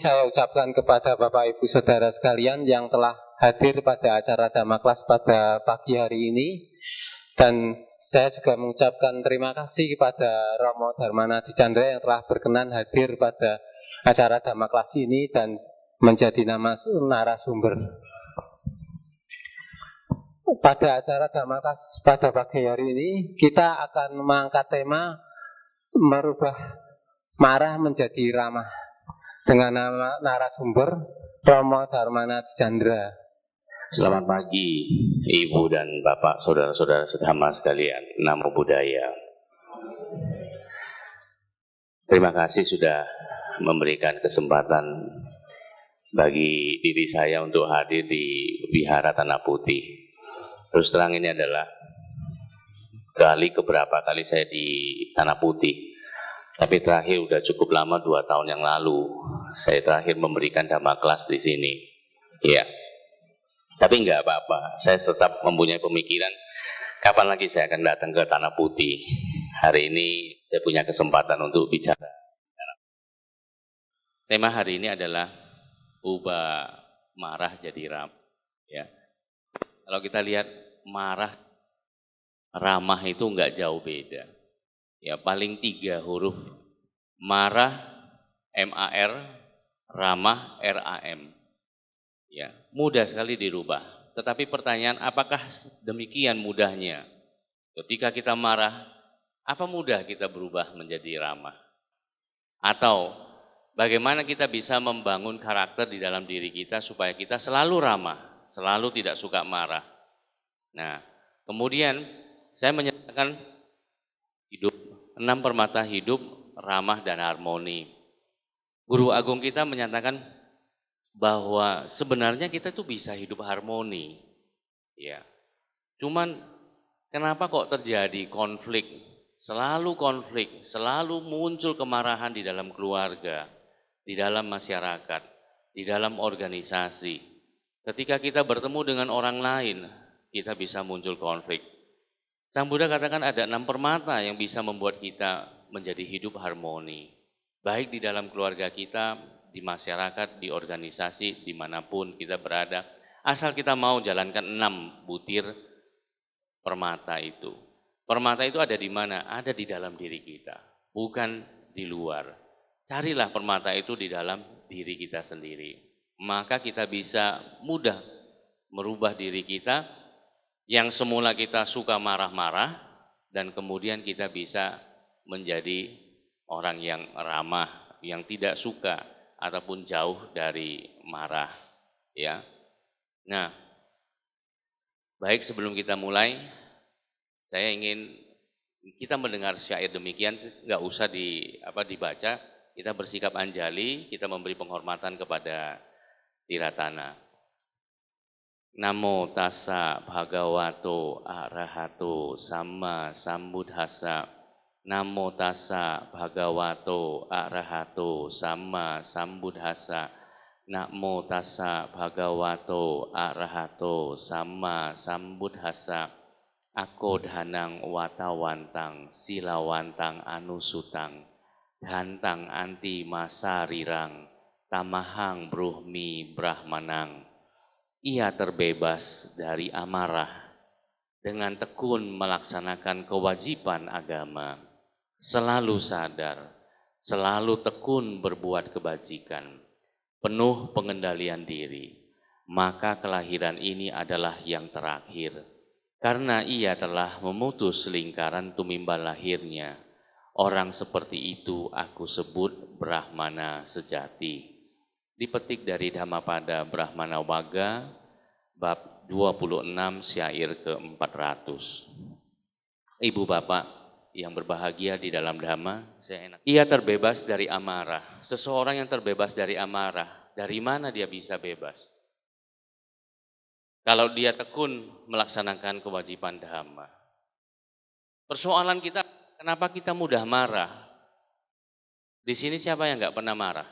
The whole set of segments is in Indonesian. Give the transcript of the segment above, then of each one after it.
saya ucapkan kepada Bapak Ibu Saudara sekalian yang telah hadir pada acara Dhamma Kelas pada pagi hari ini. Dan saya juga mengucapkan terima kasih kepada Romo Darmana Dicandra yang telah berkenan hadir pada acara Dhamma Kelas ini dan menjadi nama narasumber. Pada acara Dhamma Kelas pada pagi hari ini, kita akan mengangkat tema merubah marah menjadi ramah dengan nama narasumber Romo Dharmana Chandra. Selamat pagi, Ibu dan Bapak, saudara-saudara sedama sekalian. Namo Buddhaya. Terima kasih sudah memberikan kesempatan bagi diri saya untuk hadir di Bihara Tanah Putih. Terus terang ini adalah kali keberapa kali saya di Tanah Putih. Tapi terakhir udah cukup lama dua tahun yang lalu saya terakhir memberikan dhamma kelas di sini. Iya. Tapi nggak apa-apa. Saya tetap mempunyai pemikiran kapan lagi saya akan datang ke Tanah Putih. Hari ini saya punya kesempatan untuk bicara. Tema hari ini adalah ubah marah jadi ram. Ya. Kalau kita lihat marah ramah itu nggak jauh beda ya paling tiga huruf marah M A R ramah R A M ya mudah sekali dirubah tetapi pertanyaan apakah demikian mudahnya ketika kita marah apa mudah kita berubah menjadi ramah atau bagaimana kita bisa membangun karakter di dalam diri kita supaya kita selalu ramah selalu tidak suka marah nah kemudian saya menyatakan hidup enam permata hidup ramah dan harmoni. Guru Agung kita menyatakan bahwa sebenarnya kita tuh bisa hidup harmoni. Ya. Cuman kenapa kok terjadi konflik? Selalu konflik, selalu muncul kemarahan di dalam keluarga, di dalam masyarakat, di dalam organisasi. Ketika kita bertemu dengan orang lain, kita bisa muncul konflik. Sang Buddha katakan ada enam permata yang bisa membuat kita menjadi hidup harmoni. Baik di dalam keluarga kita, di masyarakat, di organisasi, dimanapun kita berada. Asal kita mau jalankan enam butir permata itu. Permata itu ada di mana? Ada di dalam diri kita, bukan di luar. Carilah permata itu di dalam diri kita sendiri. Maka kita bisa mudah merubah diri kita yang semula kita suka marah-marah dan kemudian kita bisa menjadi orang yang ramah, yang tidak suka ataupun jauh dari marah, ya. Nah, baik sebelum kita mulai, saya ingin kita mendengar syair demikian nggak usah di apa dibaca, kita bersikap anjali, kita memberi penghormatan kepada tiratana. นะโมตัสสะภะคะวะโตอะระหะโตสัมมาสัมพุทธัสสะนะโมตัสสะภะคะวะโตอะระหะโตสัมมาสัมพุทธัสสะนะโมตัสสะภะคะวะโตอะระหะโตสัมมาสัมพุทธัสสะอโกธานังวาตาวันตังศิลาวันตังอนุสุตังทันตังอันติมาสาริรังตามหังบรูมีบรหมานัง ia terbebas dari amarah dengan tekun melaksanakan kewajiban agama, selalu sadar, selalu tekun berbuat kebajikan, penuh pengendalian diri, maka kelahiran ini adalah yang terakhir. Karena ia telah memutus lingkaran tumimbal lahirnya, orang seperti itu aku sebut Brahmana sejati dipetik dari Dhammapada Brahmana Waga bab 26 syair ke-400. Ibu bapak yang berbahagia di dalam dhamma, saya enak. Ia terbebas dari amarah. Seseorang yang terbebas dari amarah, dari mana dia bisa bebas? Kalau dia tekun melaksanakan kewajiban dhamma. Persoalan kita, kenapa kita mudah marah? Di sini siapa yang nggak pernah marah?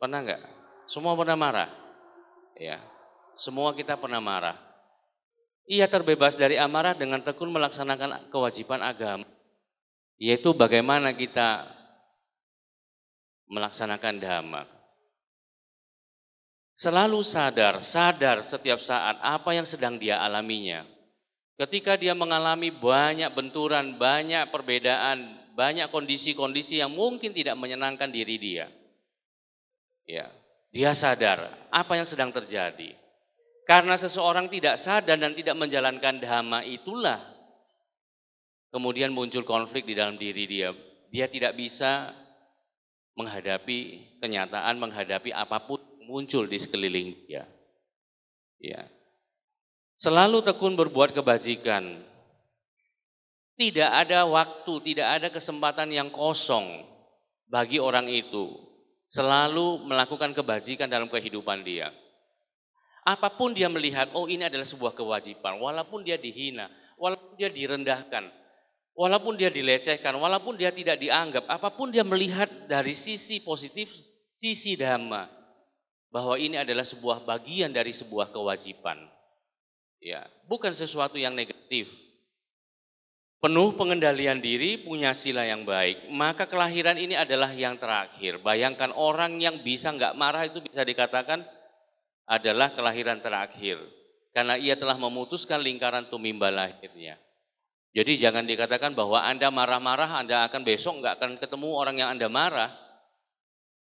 Pernah nggak? Semua pernah marah. Ya. Semua kita pernah marah. Ia terbebas dari amarah dengan tekun melaksanakan kewajiban agama. Yaitu bagaimana kita melaksanakan dhamma. Selalu sadar, sadar setiap saat apa yang sedang dia alaminya. Ketika dia mengalami banyak benturan, banyak perbedaan, banyak kondisi-kondisi yang mungkin tidak menyenangkan diri dia Ya, dia sadar apa yang sedang terjadi. Karena seseorang tidak sadar dan tidak menjalankan dhamma itulah kemudian muncul konflik di dalam diri dia. Dia tidak bisa menghadapi kenyataan, menghadapi apapun muncul di sekeliling dia. Ya. Selalu tekun berbuat kebajikan. Tidak ada waktu, tidak ada kesempatan yang kosong bagi orang itu selalu melakukan kebajikan dalam kehidupan dia. Apapun dia melihat, oh ini adalah sebuah kewajiban, walaupun dia dihina, walaupun dia direndahkan, walaupun dia dilecehkan, walaupun dia tidak dianggap, apapun dia melihat dari sisi positif, sisi dhamma, bahwa ini adalah sebuah bagian dari sebuah kewajiban. Ya, bukan sesuatu yang negatif penuh pengendalian diri, punya sila yang baik, maka kelahiran ini adalah yang terakhir. Bayangkan orang yang bisa nggak marah itu bisa dikatakan adalah kelahiran terakhir. Karena ia telah memutuskan lingkaran tumimba lahirnya. Jadi jangan dikatakan bahwa Anda marah-marah, Anda akan besok nggak akan ketemu orang yang Anda marah.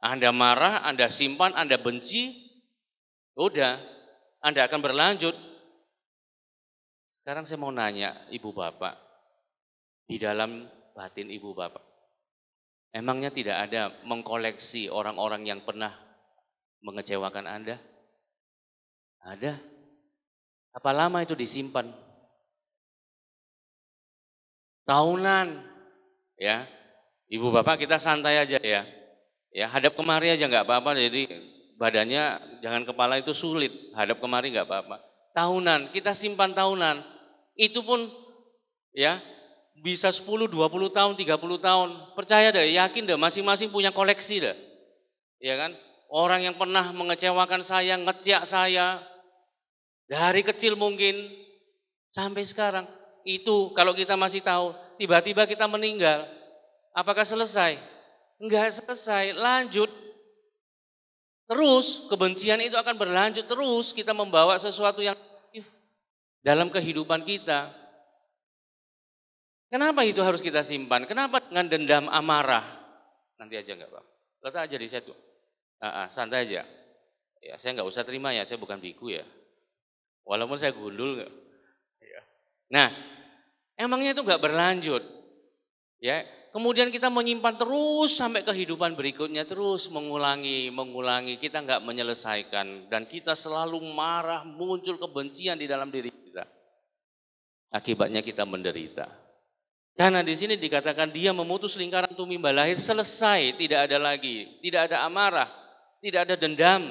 Anda marah, Anda simpan, Anda benci, udah, Anda akan berlanjut. Sekarang saya mau nanya, Ibu Bapak, di dalam batin ibu bapak. Emangnya tidak ada mengkoleksi orang-orang yang pernah mengecewakan Anda? Ada. Apa lama itu disimpan? Tahunan. Ya. Ibu bapak kita santai aja ya. Ya, hadap kemari aja nggak apa-apa. Jadi badannya jangan kepala itu sulit. Hadap kemari nggak apa-apa. Tahunan, kita simpan tahunan. Itu pun ya bisa 10, 20 tahun, 30 tahun. Percaya deh, yakin deh, masing-masing punya koleksi deh. Ya kan? Orang yang pernah mengecewakan saya, ngeciak saya, dari kecil mungkin, sampai sekarang. Itu kalau kita masih tahu, tiba-tiba kita meninggal. Apakah selesai? Enggak selesai, lanjut. Terus, kebencian itu akan berlanjut terus, kita membawa sesuatu yang dalam kehidupan kita. Kenapa itu harus kita simpan? Kenapa dengan dendam amarah? Nanti aja nggak bang. Letak aja di situ. ah uh, santai aja. Ya, saya nggak usah terima ya. Saya bukan biku ya. Walaupun saya gundul. Ya. Nah, emangnya itu nggak berlanjut. Ya, kemudian kita menyimpan terus sampai kehidupan berikutnya terus mengulangi, mengulangi. Kita nggak menyelesaikan dan kita selalu marah, muncul kebencian di dalam diri kita. Akibatnya kita menderita. Karena di sini dikatakan dia memutus lingkaran tumimba lahir selesai, tidak ada lagi, tidak ada amarah, tidak ada dendam.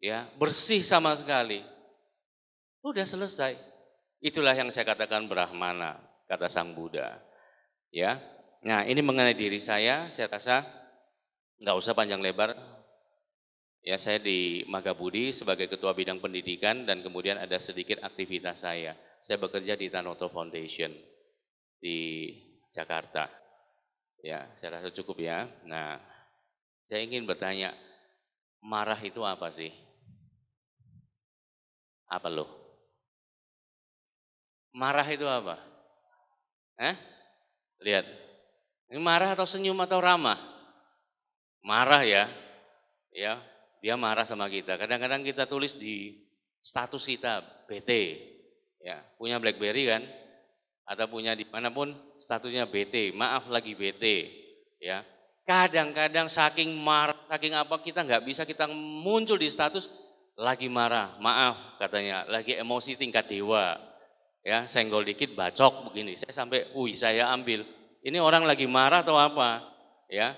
Ya, bersih sama sekali. Udah selesai. Itulah yang saya katakan Brahmana, kata Sang Buddha. Ya. Nah, ini mengenai diri saya, saya rasa nggak usah panjang lebar. Ya, saya di Magabudi sebagai ketua bidang pendidikan dan kemudian ada sedikit aktivitas saya. Saya bekerja di Tanoto Foundation di Jakarta. Ya, saya rasa cukup ya. Nah, saya ingin bertanya, marah itu apa sih? Apa loh? Marah itu apa? Eh? Lihat. Ini marah atau senyum atau ramah? Marah ya. Ya, dia marah sama kita. Kadang-kadang kita tulis di status kita BT. Ya, punya BlackBerry kan? atau punya di mana pun statusnya BT, maaf lagi BT, ya. Kadang-kadang saking marah, saking apa kita nggak bisa kita muncul di status lagi marah, maaf katanya, lagi emosi tingkat dewa, ya senggol dikit bacok begini, saya sampai, wih saya ambil, ini orang lagi marah atau apa, ya.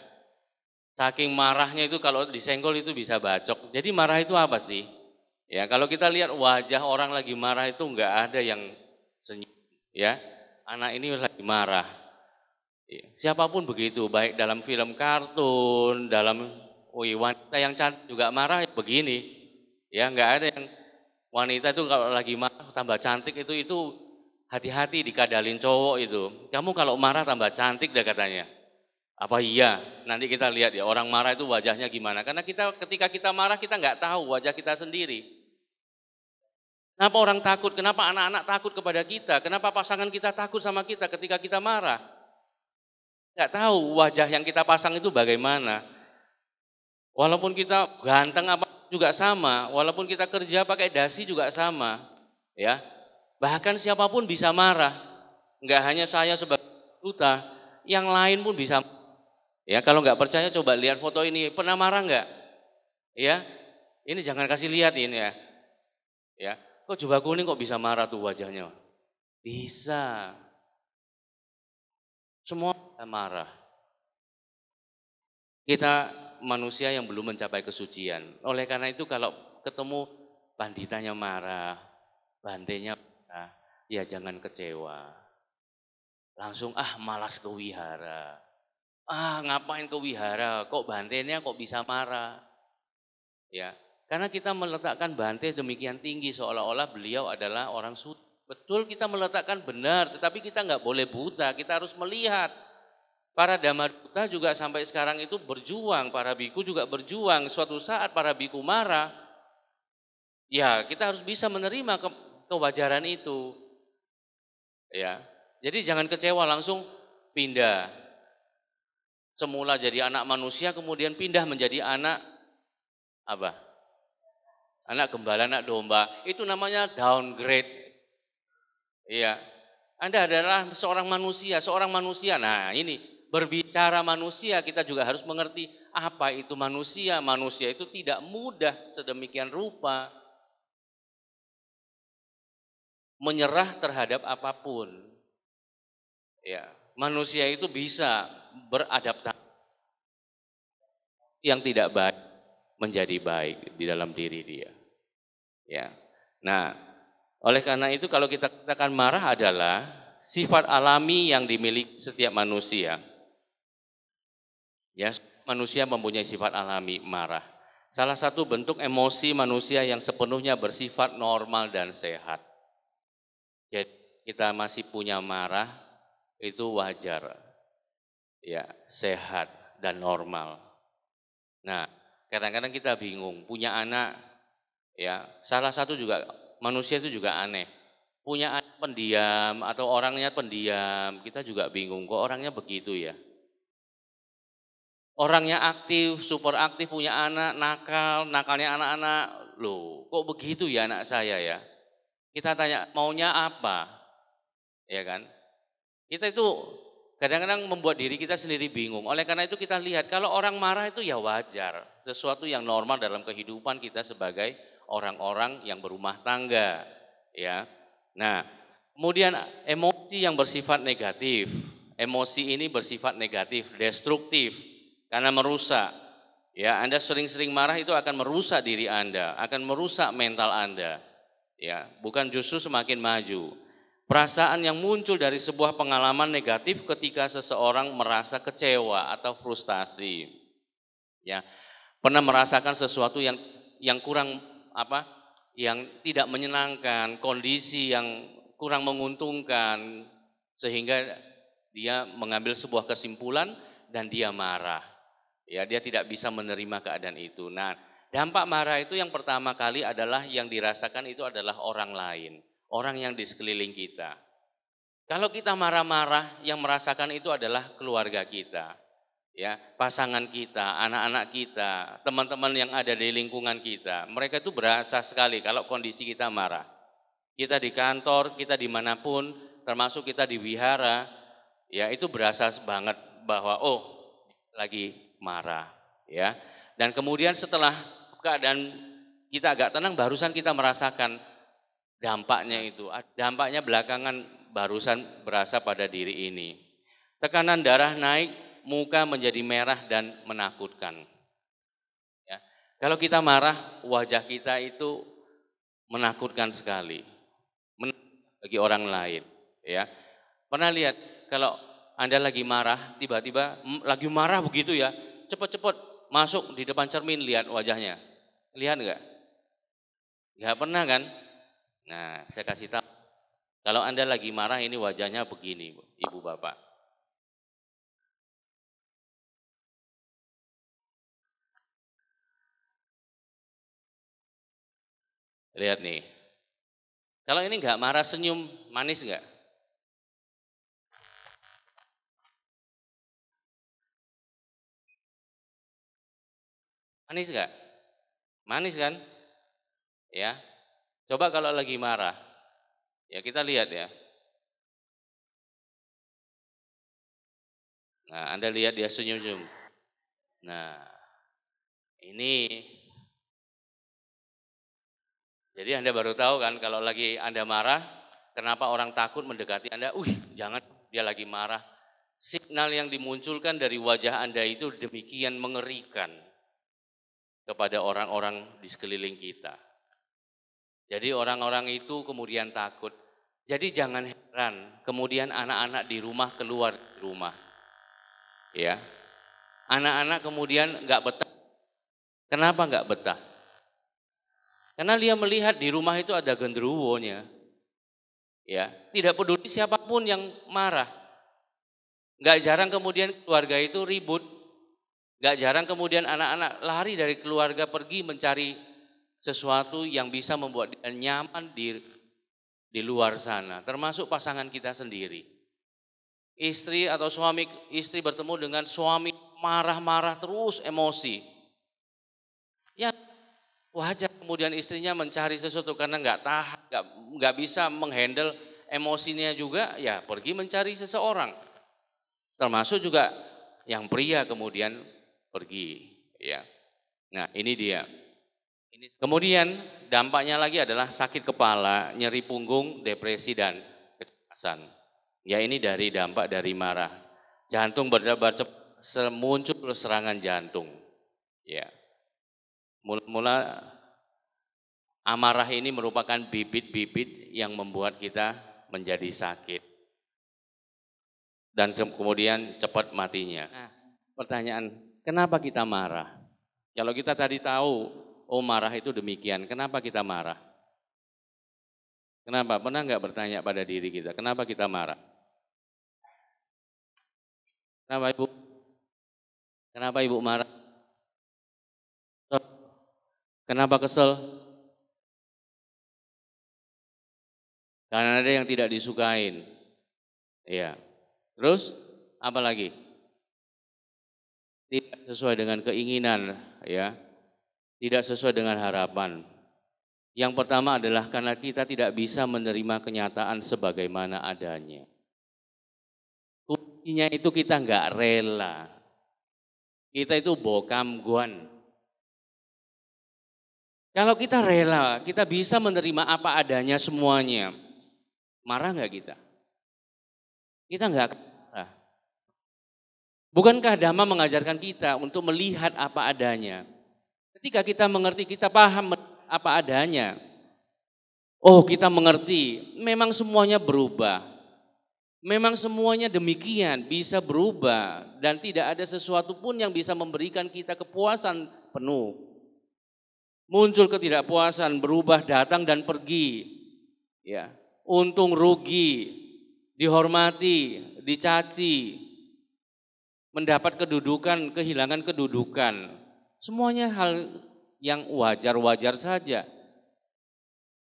Saking marahnya itu kalau disenggol itu bisa bacok. Jadi marah itu apa sih? Ya kalau kita lihat wajah orang lagi marah itu nggak ada yang senyum, ya anak ini lagi marah. Iya. Siapapun begitu, baik dalam film kartun, dalam oh, wanita yang cantik juga marah ya begini. Ya, nggak ada yang wanita itu kalau lagi marah tambah cantik itu itu hati-hati dikadalin cowok itu. Kamu kalau marah tambah cantik dah katanya. Apa iya? Nanti kita lihat ya orang marah itu wajahnya gimana. Karena kita ketika kita marah kita nggak tahu wajah kita sendiri. Kenapa orang takut? Kenapa anak-anak takut kepada kita? Kenapa pasangan kita takut sama kita ketika kita marah? Tidak tahu wajah yang kita pasang itu bagaimana. Walaupun kita ganteng apa juga sama, walaupun kita kerja pakai dasi juga sama, ya. Bahkan siapapun bisa marah. Nggak hanya saya sebagai duta, yang lain pun bisa. Ya, kalau nggak percaya coba lihat foto ini. Pernah marah nggak? Ya, ini jangan kasih lihat ini ya. Ya, kok jubah kuning kok bisa marah tuh wajahnya? Bisa. Semua marah. Kita manusia yang belum mencapai kesucian. Oleh karena itu kalau ketemu banditanya marah, bantenya marah, ya jangan kecewa. Langsung ah malas ke wihara. Ah ngapain ke wihara? Kok bantenya kok bisa marah? Ya, karena kita meletakkan Bante demikian tinggi seolah-olah beliau adalah orang suci. Betul kita meletakkan benar, tetapi kita nggak boleh buta, kita harus melihat. Para damar buta juga sampai sekarang itu berjuang, para biku juga berjuang. Suatu saat para biku marah, ya kita harus bisa menerima ke kewajaran itu. Ya, jadi jangan kecewa langsung pindah. Semula jadi anak manusia, kemudian pindah menjadi anak apa? anak gembala, anak domba. Itu namanya downgrade. Iya. Anda adalah seorang manusia, seorang manusia. Nah, ini berbicara manusia kita juga harus mengerti apa itu manusia. Manusia itu tidak mudah sedemikian rupa menyerah terhadap apapun. Ya, manusia itu bisa beradaptasi yang tidak baik menjadi baik di dalam diri dia. Ya. Nah, oleh karena itu kalau kita katakan marah adalah sifat alami yang dimiliki setiap manusia. Ya, manusia mempunyai sifat alami marah. Salah satu bentuk emosi manusia yang sepenuhnya bersifat normal dan sehat. Jadi kita masih punya marah itu wajar. Ya, sehat dan normal. Nah, Kadang-kadang kita bingung, punya anak ya, salah satu juga manusia itu juga aneh. Punya anak pendiam atau orangnya pendiam, kita juga bingung kok orangnya begitu ya. Orangnya aktif, super aktif, punya anak, nakal, nakalnya anak-anak. Loh, kok begitu ya anak saya ya? Kita tanya maunya apa? Ya kan? Kita itu Kadang-kadang membuat diri kita sendiri bingung. Oleh karena itu kita lihat kalau orang marah itu ya wajar. Sesuatu yang normal dalam kehidupan kita sebagai orang-orang yang berumah tangga. ya. Nah kemudian emosi yang bersifat negatif. Emosi ini bersifat negatif, destruktif. Karena merusak. Ya, Anda sering-sering marah itu akan merusak diri Anda, akan merusak mental Anda. Ya, bukan justru semakin maju. Perasaan yang muncul dari sebuah pengalaman negatif ketika seseorang merasa kecewa atau frustasi. Ya, pernah merasakan sesuatu yang yang kurang apa? yang tidak menyenangkan, kondisi yang kurang menguntungkan sehingga dia mengambil sebuah kesimpulan dan dia marah. Ya, dia tidak bisa menerima keadaan itu. Nah, dampak marah itu yang pertama kali adalah yang dirasakan itu adalah orang lain orang yang di sekeliling kita. Kalau kita marah-marah, yang merasakan itu adalah keluarga kita, ya, pasangan kita, anak-anak kita, teman-teman yang ada di lingkungan kita. Mereka itu berasa sekali kalau kondisi kita marah. Kita di kantor, kita dimanapun, termasuk kita di wihara, ya itu berasa banget bahwa oh lagi marah, ya. Dan kemudian setelah keadaan kita agak tenang, barusan kita merasakan Dampaknya itu, dampaknya belakangan barusan berasa pada diri ini. Tekanan darah naik, muka menjadi merah dan menakutkan. Ya. Kalau kita marah, wajah kita itu menakutkan sekali bagi orang lain. Ya. Pernah lihat kalau anda lagi marah, tiba-tiba lagi marah begitu ya, cepat-cepat masuk di depan cermin lihat wajahnya. Lihat enggak? Enggak pernah kan? Nah, saya kasih tahu. Kalau Anda lagi marah ini wajahnya begini, Ibu Bapak. Lihat nih. Kalau ini enggak marah senyum, manis enggak? Manis enggak? Manis kan? Ya, Coba kalau lagi marah, ya kita lihat ya. Nah, Anda lihat dia senyum-senyum. Nah, ini jadi Anda baru tahu kan kalau lagi Anda marah, kenapa orang takut mendekati Anda? Uh, jangan dia lagi marah. Signal yang dimunculkan dari wajah Anda itu demikian mengerikan kepada orang-orang di sekeliling kita. Jadi orang-orang itu kemudian takut. Jadi jangan heran kemudian anak-anak di rumah keluar di rumah. Ya. Anak-anak kemudian nggak betah. Kenapa nggak betah? Karena dia melihat di rumah itu ada genderuwonya. Ya, tidak peduli siapapun yang marah. Nggak jarang kemudian keluarga itu ribut. Nggak jarang kemudian anak-anak lari dari keluarga pergi mencari sesuatu yang bisa membuat dia nyaman di di luar sana, termasuk pasangan kita sendiri. Istri atau suami istri bertemu dengan suami marah-marah terus emosi. Ya wajar kemudian istrinya mencari sesuatu karena nggak tahan, nggak nggak bisa menghandle emosinya juga, ya pergi mencari seseorang. Termasuk juga yang pria kemudian pergi, ya. Nah ini dia. Kemudian dampaknya lagi adalah sakit kepala, nyeri punggung, depresi dan kecemasan. Ya ini dari dampak dari marah. Jantung berdebar cepat, muncul serangan jantung. Ya. Mula-mula amarah ini merupakan bibit-bibit yang membuat kita menjadi sakit. Dan kemudian cepat matinya. Nah, pertanyaan, kenapa kita marah? Kalau kita tadi tahu oh marah itu demikian. Kenapa kita marah? Kenapa? Pernah nggak bertanya pada diri kita, kenapa kita marah? Kenapa ibu? Kenapa ibu marah? Kenapa kesel? Karena ada yang tidak disukain. Iya. Terus apa lagi? Tidak sesuai dengan keinginan, ya tidak sesuai dengan harapan. Yang pertama adalah karena kita tidak bisa menerima kenyataan sebagaimana adanya. Kuncinya itu kita enggak rela. Kita itu bokam guan. Kalau kita rela, kita bisa menerima apa adanya semuanya. Marah enggak kita? Kita enggak marah. Bukankah Dhamma mengajarkan kita untuk melihat apa adanya? Ketika kita mengerti, kita paham apa adanya. Oh, kita mengerti, memang semuanya berubah. Memang semuanya demikian, bisa berubah dan tidak ada sesuatu pun yang bisa memberikan kita kepuasan penuh. Muncul ketidakpuasan, berubah, datang dan pergi. Ya, untung rugi, dihormati, dicaci, mendapat kedudukan, kehilangan kedudukan. Semuanya hal yang wajar-wajar saja.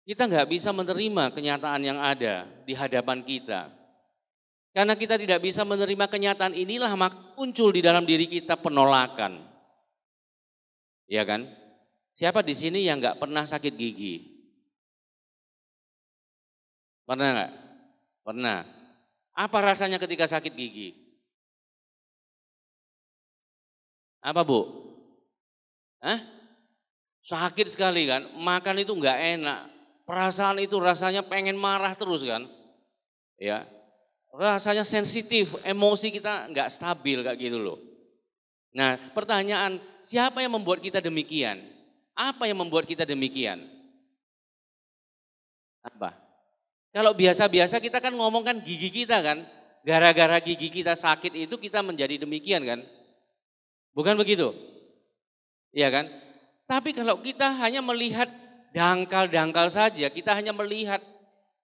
Kita nggak bisa menerima kenyataan yang ada di hadapan kita. Karena kita tidak bisa menerima kenyataan inilah maka muncul di dalam diri kita penolakan. Ya kan? Siapa di sini yang nggak pernah sakit gigi? Pernah nggak? Pernah. Apa rasanya ketika sakit gigi? Apa bu? Eh? Sakit sekali kan, makan itu enggak enak. Perasaan itu rasanya pengen marah terus kan. Ya, rasanya sensitif, emosi kita enggak stabil kayak gitu loh. Nah pertanyaan, siapa yang membuat kita demikian? Apa yang membuat kita demikian? Apa? Kalau biasa-biasa kita kan ngomongkan gigi kita kan, gara-gara gigi kita sakit itu kita menjadi demikian kan? Bukan begitu? Iya kan? Tapi kalau kita hanya melihat dangkal-dangkal saja, kita hanya melihat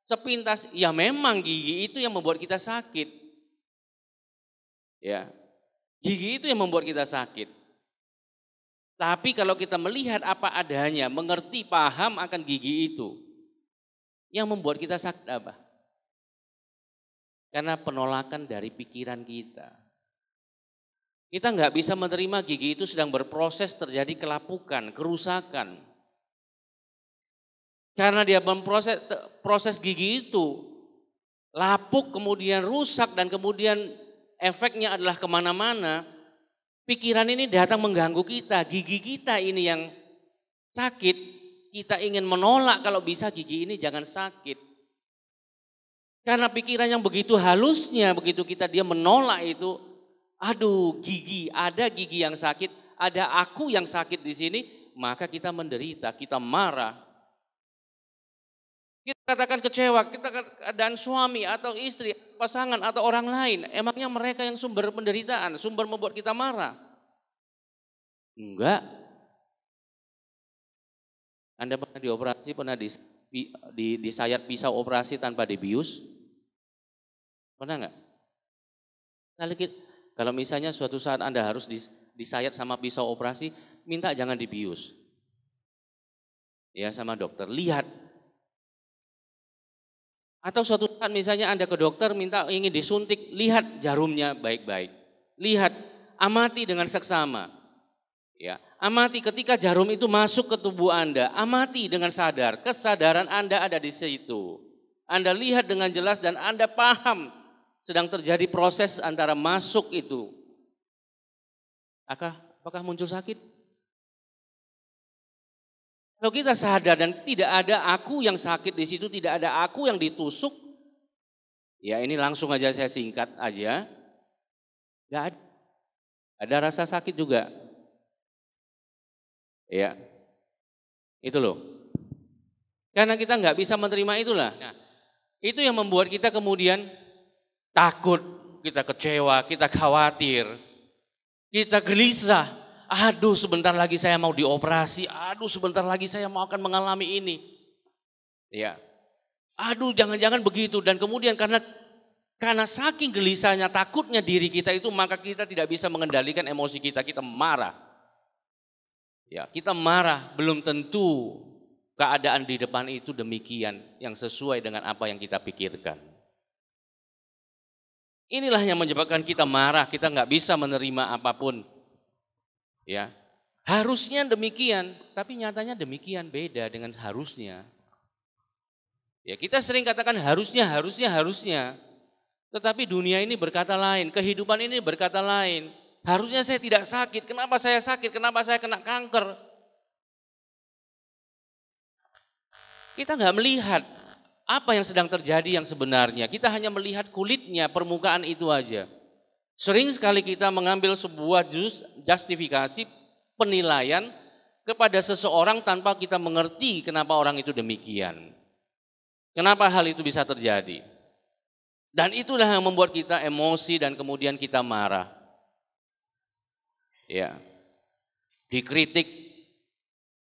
sepintas, ya memang gigi itu yang membuat kita sakit. Ya. Gigi itu yang membuat kita sakit. Tapi kalau kita melihat apa adanya, mengerti, paham akan gigi itu, yang membuat kita sakit apa? Karena penolakan dari pikiran kita. Kita nggak bisa menerima gigi itu sedang berproses terjadi kelapukan, kerusakan. Karena dia memproses proses gigi itu lapuk kemudian rusak dan kemudian efeknya adalah kemana-mana. Pikiran ini datang mengganggu kita, gigi kita ini yang sakit, kita ingin menolak kalau bisa gigi ini jangan sakit. Karena pikiran yang begitu halusnya, begitu kita dia menolak itu, Aduh, gigi, ada gigi yang sakit, ada aku yang sakit di sini, maka kita menderita, kita marah. Kita katakan kecewa, kita dan suami atau istri, pasangan atau orang lain, emangnya mereka yang sumber penderitaan, sumber membuat kita marah? Enggak. Anda pernah dioperasi, pernah di, di, disayat pisau operasi tanpa dibius? Pernah nggak? Kalau misalnya suatu saat Anda harus disayat sama pisau operasi, minta jangan dibius. Ya sama dokter, lihat. Atau suatu saat misalnya Anda ke dokter minta ingin disuntik, lihat jarumnya baik-baik. Lihat, amati dengan seksama. Ya, amati ketika jarum itu masuk ke tubuh Anda, amati dengan sadar. Kesadaran Anda ada di situ. Anda lihat dengan jelas dan Anda paham sedang terjadi proses antara masuk itu. Apakah, apakah muncul sakit? Kalau kita sadar dan tidak ada aku yang sakit di situ, tidak ada aku yang ditusuk, ya ini langsung aja saya singkat aja. Gak ada, ada rasa sakit juga. Ya, itu loh. Karena kita nggak bisa menerima itulah. Nah, itu yang membuat kita kemudian takut, kita kecewa, kita khawatir, kita gelisah. Aduh, sebentar lagi saya mau dioperasi. Aduh, sebentar lagi saya mau akan mengalami ini. Ya. Aduh, jangan-jangan begitu dan kemudian karena karena saking gelisahnya, takutnya diri kita itu maka kita tidak bisa mengendalikan emosi kita, kita marah. Ya, kita marah belum tentu keadaan di depan itu demikian yang sesuai dengan apa yang kita pikirkan. Inilah yang menyebabkan kita marah, kita nggak bisa menerima apapun. Ya, harusnya demikian, tapi nyatanya demikian beda dengan harusnya. Ya, kita sering katakan harusnya, harusnya, harusnya. Tetapi dunia ini berkata lain, kehidupan ini berkata lain. Harusnya saya tidak sakit, kenapa saya sakit, kenapa saya kena kanker. Kita nggak melihat apa yang sedang terjadi yang sebenarnya. Kita hanya melihat kulitnya, permukaan itu aja. Sering sekali kita mengambil sebuah justifikasi penilaian kepada seseorang tanpa kita mengerti kenapa orang itu demikian. Kenapa hal itu bisa terjadi? Dan itulah yang membuat kita emosi dan kemudian kita marah. Ya. Dikritik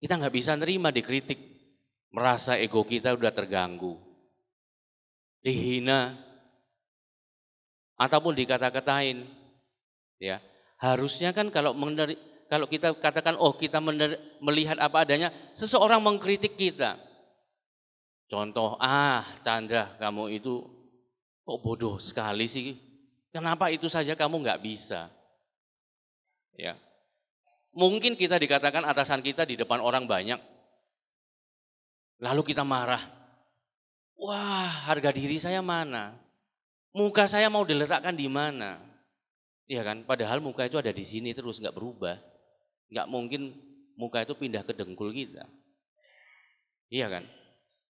kita nggak bisa nerima dikritik merasa ego kita sudah terganggu, dihina, ataupun dikata-katain. Ya, harusnya kan kalau meneri, kalau kita katakan oh kita meneri, melihat apa adanya, seseorang mengkritik kita. Contoh, ah Chandra kamu itu kok bodoh sekali sih. Kenapa itu saja kamu nggak bisa? Ya, mungkin kita dikatakan atasan kita di depan orang banyak, Lalu kita marah. Wah, harga diri saya mana? Muka saya mau diletakkan di mana? Iya kan? Padahal muka itu ada di sini terus nggak berubah. Nggak mungkin muka itu pindah ke dengkul kita. Iya kan?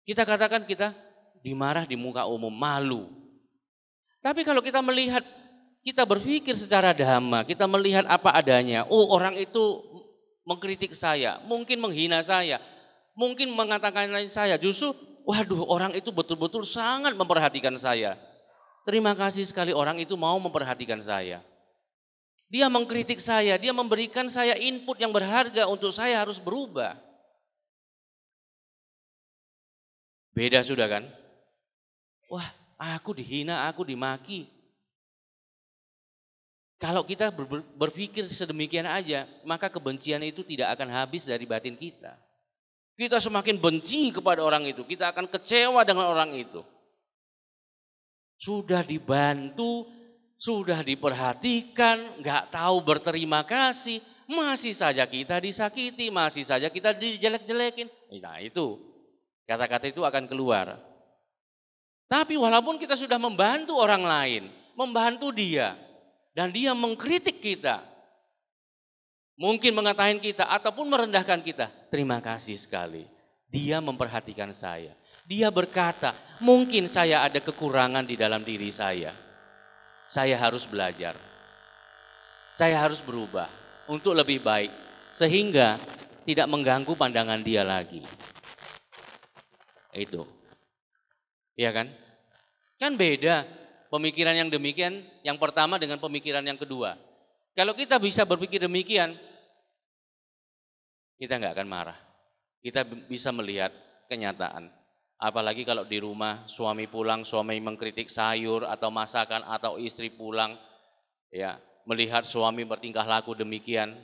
Kita katakan kita dimarah di muka umum, malu. Tapi kalau kita melihat, kita berpikir secara dhamma, kita melihat apa adanya. Oh orang itu mengkritik saya, mungkin menghina saya, mungkin mengatakan lain saya. Justru, waduh orang itu betul-betul sangat memperhatikan saya. Terima kasih sekali orang itu mau memperhatikan saya. Dia mengkritik saya, dia memberikan saya input yang berharga untuk saya harus berubah. Beda sudah kan? Wah, aku dihina, aku dimaki. Kalau kita berpikir sedemikian aja, maka kebencian itu tidak akan habis dari batin kita. Kita semakin benci kepada orang itu, kita akan kecewa dengan orang itu. Sudah dibantu, sudah diperhatikan, nggak tahu berterima kasih, masih saja kita disakiti, masih saja kita dijelek-jelekin. Nah itu, kata-kata itu akan keluar. Tapi walaupun kita sudah membantu orang lain, membantu dia, dan dia mengkritik kita, mungkin mengatakan kita ataupun merendahkan kita, terima kasih sekali. Dia memperhatikan saya. Dia berkata, mungkin saya ada kekurangan di dalam diri saya. Saya harus belajar. Saya harus berubah untuk lebih baik. Sehingga tidak mengganggu pandangan dia lagi. Itu. Iya kan? Kan beda pemikiran yang demikian yang pertama dengan pemikiran yang kedua. Kalau kita bisa berpikir demikian, kita nggak akan marah. Kita bisa melihat kenyataan. Apalagi kalau di rumah suami pulang, suami mengkritik sayur atau masakan atau istri pulang, ya melihat suami bertingkah laku demikian.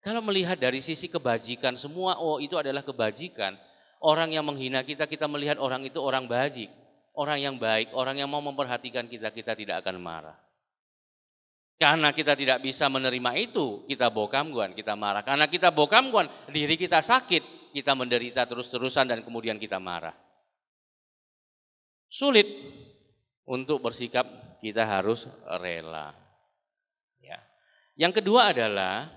Kalau melihat dari sisi kebajikan semua, oh itu adalah kebajikan. Orang yang menghina kita, kita melihat orang itu orang bajik. Orang yang baik, orang yang mau memperhatikan kita, kita tidak akan marah. Karena kita tidak bisa menerima itu, kita bokam guan kita marah. Karena kita bokam guan diri kita sakit, kita menderita terus-terusan dan kemudian kita marah. Sulit untuk bersikap, kita harus rela. Ya. Yang kedua adalah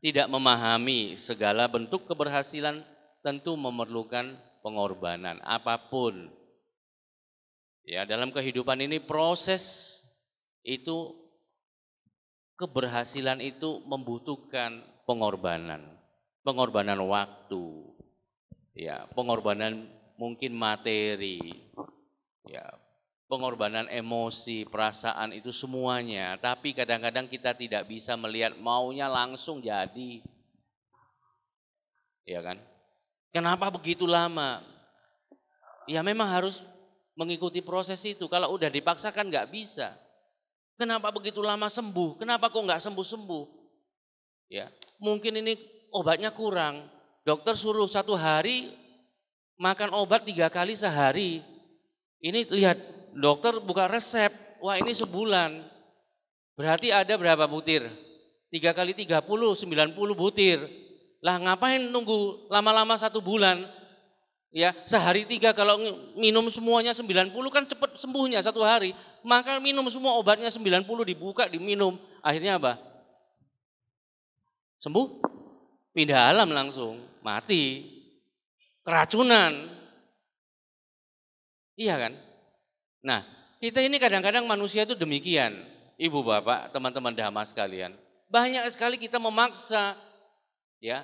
tidak memahami segala bentuk keberhasilan tentu memerlukan pengorbanan apapun. Ya, dalam kehidupan ini proses itu keberhasilan itu membutuhkan pengorbanan, pengorbanan waktu, ya, pengorbanan mungkin materi, ya, pengorbanan emosi, perasaan itu semuanya. Tapi kadang-kadang kita tidak bisa melihat maunya langsung jadi. Ya kan? Kenapa begitu lama? Ya memang harus mengikuti proses itu. Kalau udah dipaksakan nggak bisa. Kenapa begitu lama sembuh? Kenapa kok nggak sembuh-sembuh? Ya, mungkin ini obatnya kurang. Dokter suruh satu hari makan obat tiga kali sehari. Ini lihat dokter buka resep. Wah ini sebulan. Berarti ada berapa butir? Tiga kali tiga puluh, sembilan puluh butir. Lah ngapain nunggu lama-lama satu bulan? Ya, sehari tiga kalau minum semuanya 90 kan cepat sembuhnya satu hari. Maka minum semua obatnya 90 dibuka, diminum. Akhirnya apa? Sembuh? Pindah alam langsung, mati. Keracunan. Iya kan? Nah, kita ini kadang-kadang manusia itu demikian. Ibu bapak, teman-teman damas sekalian. Banyak sekali kita memaksa ya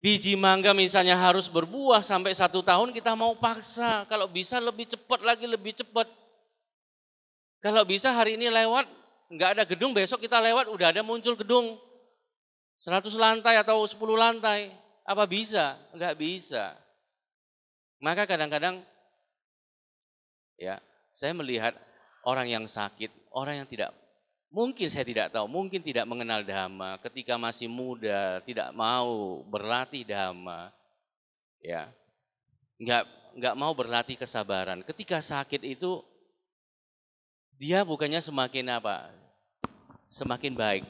Biji mangga misalnya harus berbuah sampai satu tahun kita mau paksa. Kalau bisa lebih cepat lagi, lebih cepat. Kalau bisa hari ini lewat, nggak ada gedung, besok kita lewat udah ada muncul gedung. 100 lantai atau 10 lantai. Apa bisa? Nggak bisa. Maka kadang-kadang ya saya melihat orang yang sakit, orang yang tidak Mungkin saya tidak tahu, mungkin tidak mengenal dhamma ketika masih muda, tidak mau berlatih dhamma. Ya. Enggak enggak mau berlatih kesabaran. Ketika sakit itu dia bukannya semakin apa? Semakin baik,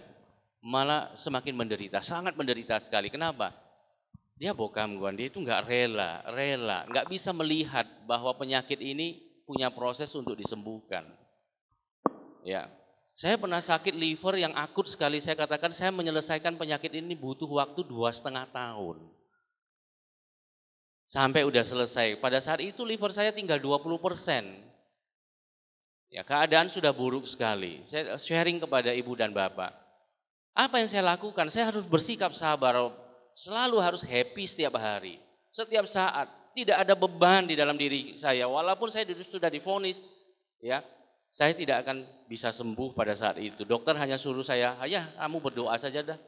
malah semakin menderita, sangat menderita sekali. Kenapa? Dia bokam gua, dia itu enggak rela, rela, enggak bisa melihat bahwa penyakit ini punya proses untuk disembuhkan. Ya, saya pernah sakit liver yang akut sekali. Saya katakan saya menyelesaikan penyakit ini butuh waktu dua setengah tahun. Sampai udah selesai. Pada saat itu liver saya tinggal 20 persen. Ya, keadaan sudah buruk sekali. Saya sharing kepada ibu dan bapak. Apa yang saya lakukan? Saya harus bersikap sabar. Selalu harus happy setiap hari. Setiap saat. Tidak ada beban di dalam diri saya. Walaupun saya sudah difonis. Ya, saya tidak akan bisa sembuh pada saat itu. Dokter hanya suruh saya, ayah ya, kamu berdoa saja dah.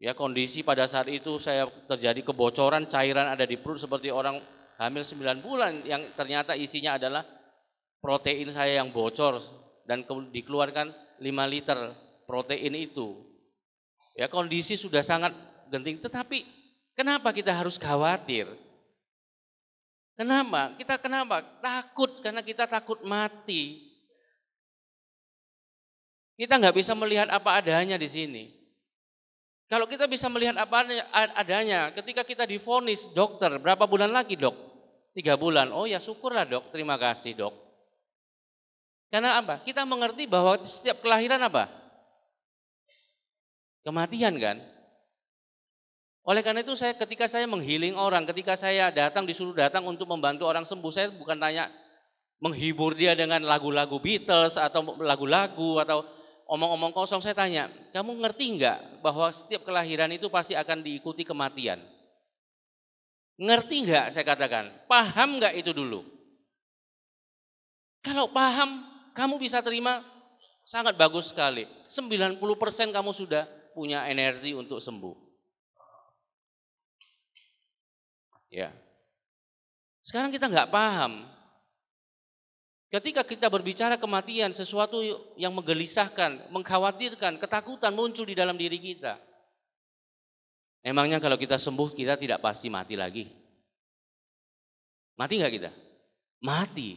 Ya kondisi pada saat itu saya terjadi kebocoran cairan ada di perut seperti orang hamil 9 bulan yang ternyata isinya adalah protein saya yang bocor dan dikeluarkan 5 liter protein itu. Ya kondisi sudah sangat genting tetapi kenapa kita harus khawatir? Kenapa? Kita kenapa? Takut karena kita takut mati. Kita nggak bisa melihat apa adanya di sini. Kalau kita bisa melihat apa adanya, ketika kita difonis dokter, berapa bulan lagi dok? Tiga bulan. Oh ya syukurlah dok, terima kasih dok. Karena apa? Kita mengerti bahwa setiap kelahiran apa? Kematian kan? Oleh karena itu saya ketika saya menghiling orang, ketika saya datang disuruh datang untuk membantu orang sembuh, saya bukan tanya menghibur dia dengan lagu-lagu Beatles atau lagu-lagu atau omong-omong kosong saya tanya, kamu ngerti nggak bahwa setiap kelahiran itu pasti akan diikuti kematian? Ngerti nggak saya katakan? Paham nggak itu dulu? Kalau paham, kamu bisa terima sangat bagus sekali. 90% kamu sudah punya energi untuk sembuh. Ya. Sekarang kita nggak paham, Ketika kita berbicara kematian, sesuatu yang menggelisahkan, mengkhawatirkan, ketakutan muncul di dalam diri kita. Emangnya kalau kita sembuh, kita tidak pasti mati lagi? Mati nggak kita? Mati.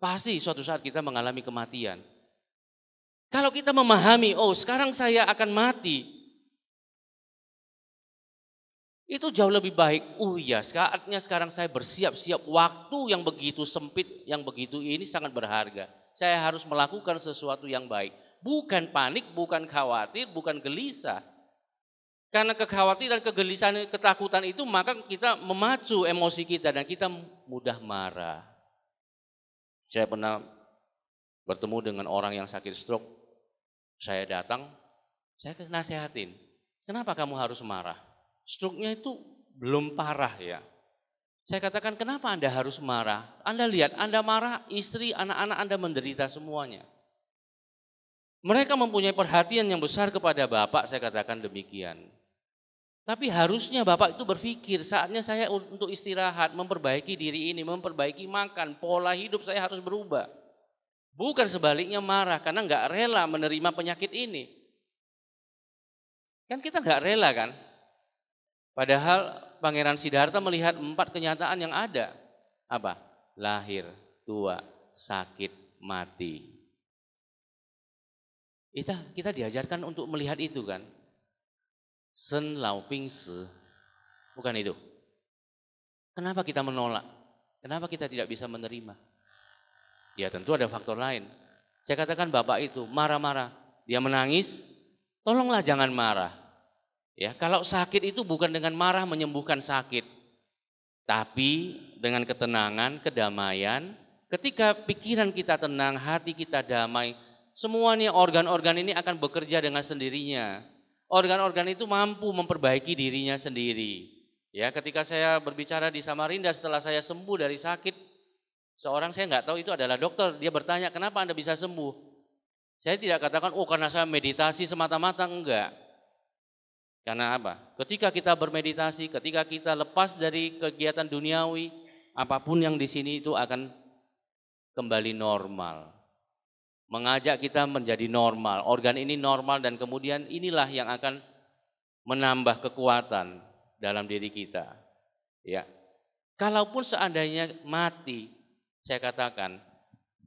Pasti suatu saat kita mengalami kematian. Kalau kita memahami, oh sekarang saya akan mati, itu jauh lebih baik. Oh iya, saatnya sekarang saya bersiap-siap. Waktu yang begitu sempit, yang begitu ini sangat berharga. Saya harus melakukan sesuatu yang baik. Bukan panik, bukan khawatir, bukan gelisah. Karena kekhawatiran, kegelisahan, ketakutan itu maka kita memacu emosi kita dan kita mudah marah. Saya pernah bertemu dengan orang yang sakit stroke. Saya datang, saya nasehatin. Kenapa kamu harus marah? struknya itu belum parah ya. Saya katakan kenapa Anda harus marah? Anda lihat, Anda marah, istri, anak-anak Anda menderita semuanya. Mereka mempunyai perhatian yang besar kepada Bapak, saya katakan demikian. Tapi harusnya Bapak itu berpikir, saatnya saya untuk istirahat, memperbaiki diri ini, memperbaiki makan, pola hidup saya harus berubah. Bukan sebaliknya marah, karena nggak rela menerima penyakit ini. Kan kita nggak rela kan? Padahal Pangeran Siddhartha melihat empat kenyataan yang ada. Apa? Lahir, tua, sakit, mati. Kita, kita diajarkan untuk melihat itu kan. Sen lau ping se. Bukan itu. Kenapa kita menolak? Kenapa kita tidak bisa menerima? Ya tentu ada faktor lain. Saya katakan bapak itu marah-marah. Dia menangis. Tolonglah jangan marah. Ya, kalau sakit itu bukan dengan marah menyembuhkan sakit, tapi dengan ketenangan, kedamaian. Ketika pikiran kita tenang, hati kita damai, semuanya organ-organ ini akan bekerja dengan sendirinya. Organ-organ itu mampu memperbaiki dirinya sendiri. Ya, ketika saya berbicara di Samarinda setelah saya sembuh dari sakit, seorang saya nggak tahu itu adalah dokter. Dia bertanya, kenapa anda bisa sembuh? Saya tidak katakan, oh karena saya meditasi semata-mata enggak. Karena apa? Ketika kita bermeditasi, ketika kita lepas dari kegiatan duniawi, apapun yang di sini itu akan kembali normal. Mengajak kita menjadi normal. Organ ini normal dan kemudian inilah yang akan menambah kekuatan dalam diri kita. Ya. Kalaupun seandainya mati, saya katakan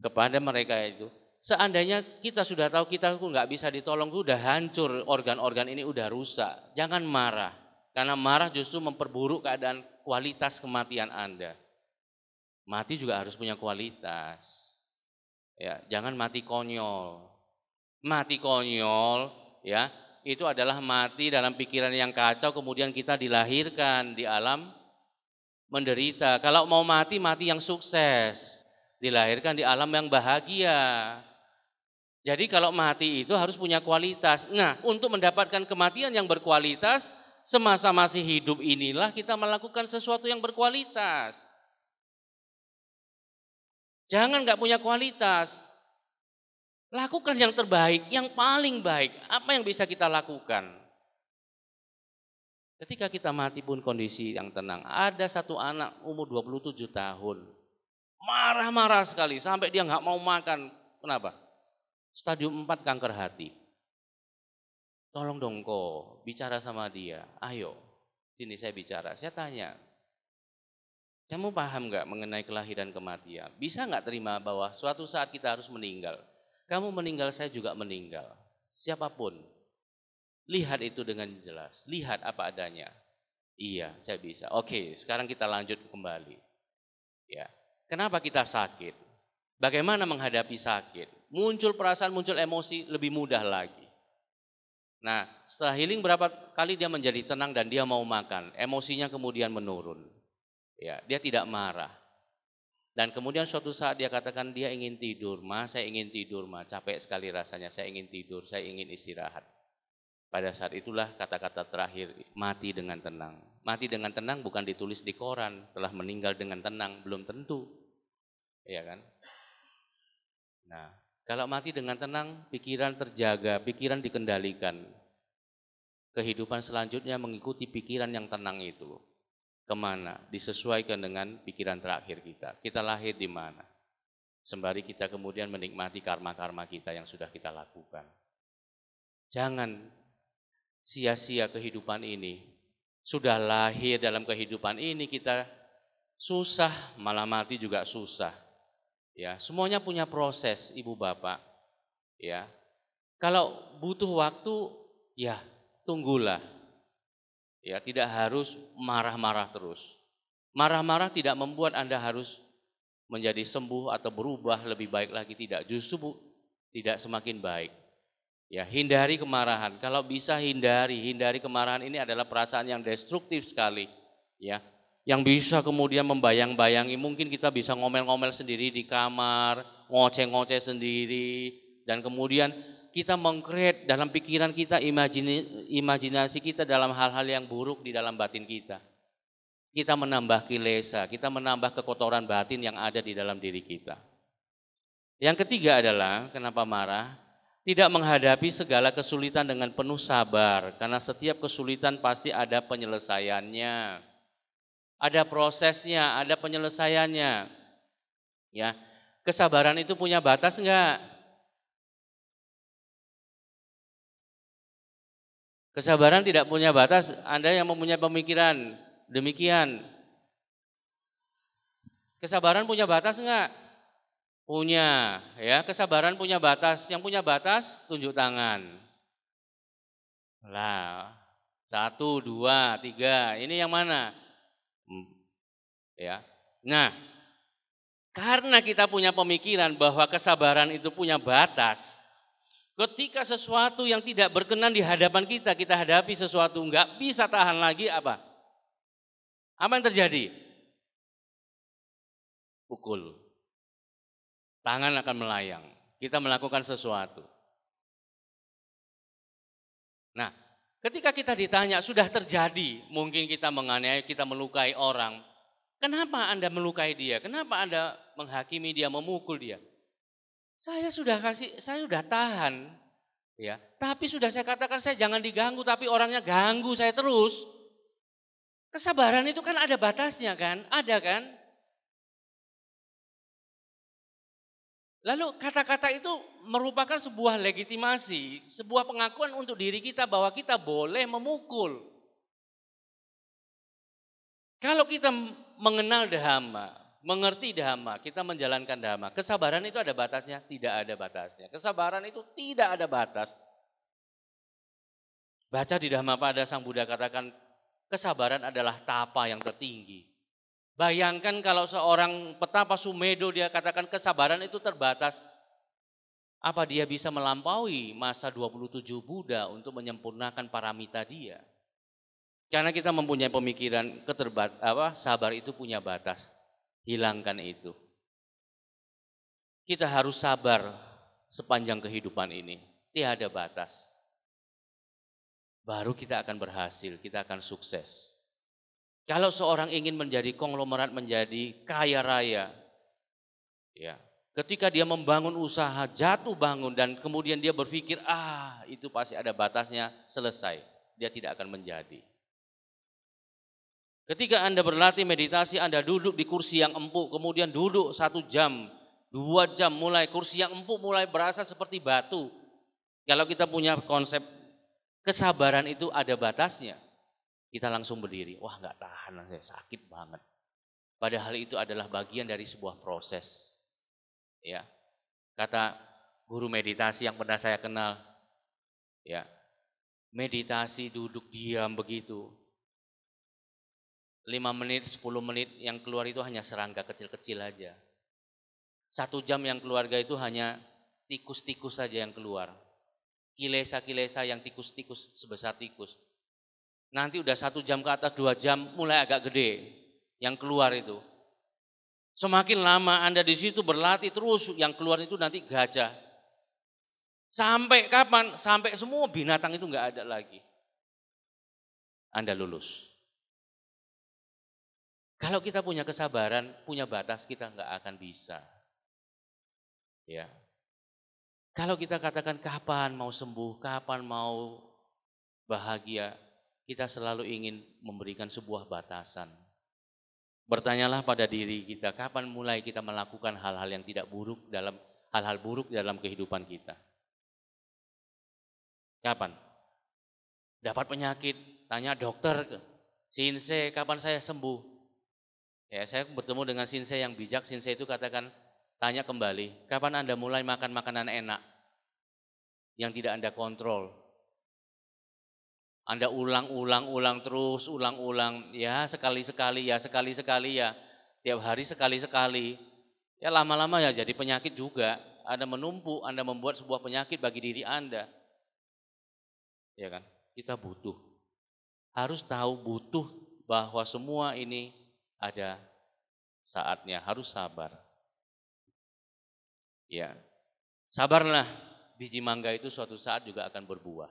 kepada mereka itu, Seandainya kita sudah tahu kita nggak bisa ditolong, sudah hancur organ-organ ini udah rusak. Jangan marah, karena marah justru memperburuk keadaan kualitas kematian Anda. Mati juga harus punya kualitas. Ya, jangan mati konyol. Mati konyol, ya itu adalah mati dalam pikiran yang kacau. Kemudian kita dilahirkan di alam menderita. Kalau mau mati, mati yang sukses. Dilahirkan di alam yang bahagia jadi kalau mati itu harus punya kualitas. Nah, untuk mendapatkan kematian yang berkualitas, semasa masih hidup inilah kita melakukan sesuatu yang berkualitas. Jangan nggak punya kualitas. Lakukan yang terbaik, yang paling baik. Apa yang bisa kita lakukan? Ketika kita mati pun kondisi yang tenang. Ada satu anak umur 27 tahun. Marah-marah sekali sampai dia nggak mau makan. Kenapa? Stadium 4 kanker hati. Tolong dong kok, bicara sama dia. Ayo, sini saya bicara. Saya tanya, kamu paham nggak mengenai kelahiran kematian? Bisa nggak terima bahwa suatu saat kita harus meninggal? Kamu meninggal, saya juga meninggal. Siapapun. Lihat itu dengan jelas. Lihat apa adanya. Iya, saya bisa. Oke, sekarang kita lanjut kembali. Ya. Kenapa kita sakit? Bagaimana menghadapi sakit? Muncul perasaan, muncul emosi lebih mudah lagi. Nah, setelah healing berapa kali dia menjadi tenang dan dia mau makan, emosinya kemudian menurun. Ya, dia tidak marah. Dan kemudian suatu saat dia katakan dia ingin tidur, ma saya ingin tidur, ma capek sekali rasanya, saya ingin tidur, saya ingin istirahat. Pada saat itulah kata-kata terakhir mati dengan tenang. Mati dengan tenang bukan ditulis di koran, telah meninggal dengan tenang, belum tentu. Iya kan? Nah, kalau mati dengan tenang, pikiran terjaga, pikiran dikendalikan. Kehidupan selanjutnya mengikuti pikiran yang tenang itu. Kemana? Disesuaikan dengan pikiran terakhir kita. Kita lahir di mana? Sembari kita kemudian menikmati karma-karma kita yang sudah kita lakukan. Jangan sia-sia kehidupan ini. Sudah lahir dalam kehidupan ini kita susah, malah mati juga susah Ya, semuanya punya proses Ibu Bapak. Ya. Kalau butuh waktu, ya tunggulah. Ya, tidak harus marah-marah terus. Marah-marah tidak membuat Anda harus menjadi sembuh atau berubah lebih baik lagi tidak. Justru bu, tidak semakin baik. Ya, hindari kemarahan. Kalau bisa hindari, hindari kemarahan ini adalah perasaan yang destruktif sekali. Ya, yang bisa kemudian membayang-bayangi mungkin kita bisa ngomel-ngomel sendiri di kamar, ngoceh-ngoceh sendiri dan kemudian kita mengkreat dalam pikiran kita imajinasi kita dalam hal-hal yang buruk di dalam batin kita. Kita menambah kilesa, kita menambah kekotoran batin yang ada di dalam diri kita. Yang ketiga adalah kenapa marah? Tidak menghadapi segala kesulitan dengan penuh sabar karena setiap kesulitan pasti ada penyelesaiannya ada prosesnya, ada penyelesaiannya. Ya, kesabaran itu punya batas enggak? Kesabaran tidak punya batas, Anda yang mempunyai pemikiran demikian. Kesabaran punya batas enggak? Punya, ya. Kesabaran punya batas. Yang punya batas tunjuk tangan. Lah, satu, dua, tiga. Ini yang mana? Ya. Nah, karena kita punya pemikiran bahwa kesabaran itu punya batas, ketika sesuatu yang tidak berkenan di hadapan kita, kita hadapi sesuatu enggak bisa tahan lagi apa? Apa yang terjadi? Pukul. Tangan akan melayang. Kita melakukan sesuatu. Nah, ketika kita ditanya sudah terjadi, mungkin kita menganiaya, kita melukai orang, Kenapa Anda melukai dia? Kenapa Anda menghakimi dia, memukul dia? Saya sudah kasih, saya sudah tahan, ya. Tapi sudah saya katakan saya jangan diganggu, tapi orangnya ganggu saya terus. Kesabaran itu kan ada batasnya kan? Ada kan? Lalu kata-kata itu merupakan sebuah legitimasi, sebuah pengakuan untuk diri kita bahwa kita boleh memukul. Kalau kita mengenal dhamma, mengerti dhamma, kita menjalankan dhamma. Kesabaran itu ada batasnya? Tidak ada batasnya. Kesabaran itu tidak ada batas. Baca di Dhamma pada Sang Buddha katakan kesabaran adalah tapa yang tertinggi. Bayangkan kalau seorang petapa Sumedo dia katakan kesabaran itu terbatas. Apa dia bisa melampaui masa 27 Buddha untuk menyempurnakan paramita dia? Karena kita mempunyai pemikiran keterbat apa sabar itu punya batas. Hilangkan itu. Kita harus sabar sepanjang kehidupan ini. Tiada batas. Baru kita akan berhasil, kita akan sukses. Kalau seorang ingin menjadi konglomerat, menjadi kaya raya, ya, ketika dia membangun usaha, jatuh bangun dan kemudian dia berpikir, ah itu pasti ada batasnya, selesai. Dia tidak akan menjadi. Ketika Anda berlatih meditasi, Anda duduk di kursi yang empuk, kemudian duduk satu jam, dua jam mulai kursi yang empuk mulai berasa seperti batu. Kalau kita punya konsep kesabaran itu ada batasnya, kita langsung berdiri. Wah nggak tahan, sakit banget. Padahal itu adalah bagian dari sebuah proses. Ya, kata guru meditasi yang pernah saya kenal, ya meditasi duduk diam begitu 5 menit, 10 menit yang keluar itu hanya serangga kecil-kecil aja. Satu jam yang keluarga itu hanya tikus-tikus saja yang keluar. Kilesa-kilesa yang tikus-tikus sebesar tikus. Nanti udah satu jam ke atas, dua jam mulai agak gede yang keluar itu. Semakin lama Anda di situ berlatih terus yang keluar itu nanti gajah. Sampai kapan? Sampai semua binatang itu nggak ada lagi. Anda lulus. Kalau kita punya kesabaran, punya batas, kita nggak akan bisa. Ya. Kalau kita katakan kapan mau sembuh, kapan mau bahagia, kita selalu ingin memberikan sebuah batasan. Bertanyalah pada diri kita, kapan mulai kita melakukan hal-hal yang tidak buruk dalam hal-hal buruk dalam kehidupan kita. Kapan? Dapat penyakit, tanya dokter, sinse, kapan saya sembuh? Ya, saya bertemu dengan sinse yang bijak. Sinse itu katakan, tanya kembali, kapan Anda mulai makan makanan enak yang tidak Anda kontrol? Anda ulang-ulang-ulang terus, ulang-ulang, ya sekali-sekali, ya sekali-sekali, ya tiap hari sekali-sekali. Ya lama-lama ya jadi penyakit juga. Anda menumpuk, Anda membuat sebuah penyakit bagi diri Anda. Ya kan? Kita butuh. Harus tahu butuh bahwa semua ini ada saatnya harus sabar. Ya. Sabarlah, biji mangga itu suatu saat juga akan berbuah.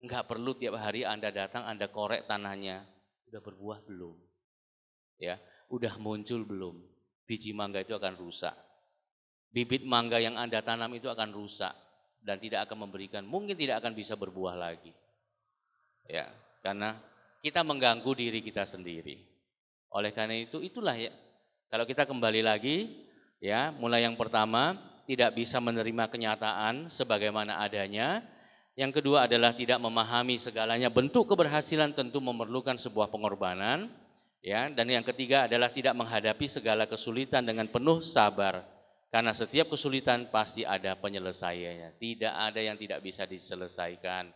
Enggak perlu tiap hari Anda datang Anda korek tanahnya. Udah berbuah belum? Ya, udah muncul belum? Biji mangga itu akan rusak. Bibit mangga yang Anda tanam itu akan rusak dan tidak akan memberikan mungkin tidak akan bisa berbuah lagi. Ya, karena kita mengganggu diri kita sendiri. Oleh karena itu itulah ya. Kalau kita kembali lagi ya, mulai yang pertama tidak bisa menerima kenyataan sebagaimana adanya. Yang kedua adalah tidak memahami segalanya. Bentuk keberhasilan tentu memerlukan sebuah pengorbanan, ya. Dan yang ketiga adalah tidak menghadapi segala kesulitan dengan penuh sabar. Karena setiap kesulitan pasti ada penyelesaiannya. Tidak ada yang tidak bisa diselesaikan.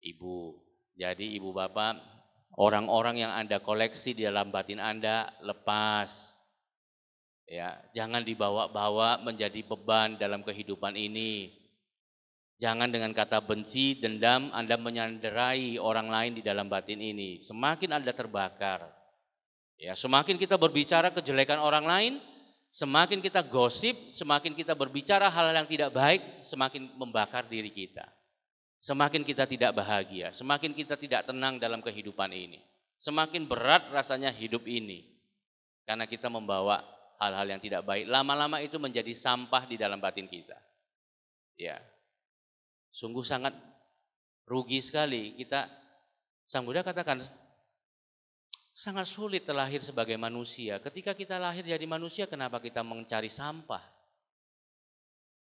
Ibu. Jadi ibu bapak Orang-orang yang Anda koleksi di dalam batin Anda lepas. Ya, jangan dibawa-bawa menjadi beban dalam kehidupan ini. Jangan dengan kata benci, dendam Anda menyanderai orang lain di dalam batin ini. Semakin Anda terbakar. Ya, semakin kita berbicara kejelekan orang lain, semakin kita gosip, semakin kita berbicara hal hal yang tidak baik, semakin membakar diri kita semakin kita tidak bahagia, semakin kita tidak tenang dalam kehidupan ini. Semakin berat rasanya hidup ini. Karena kita membawa hal-hal yang tidak baik. Lama-lama itu menjadi sampah di dalam batin kita. Ya. Sungguh sangat rugi sekali kita Sang Buddha katakan sangat sulit terlahir sebagai manusia. Ketika kita lahir jadi manusia, kenapa kita mencari sampah?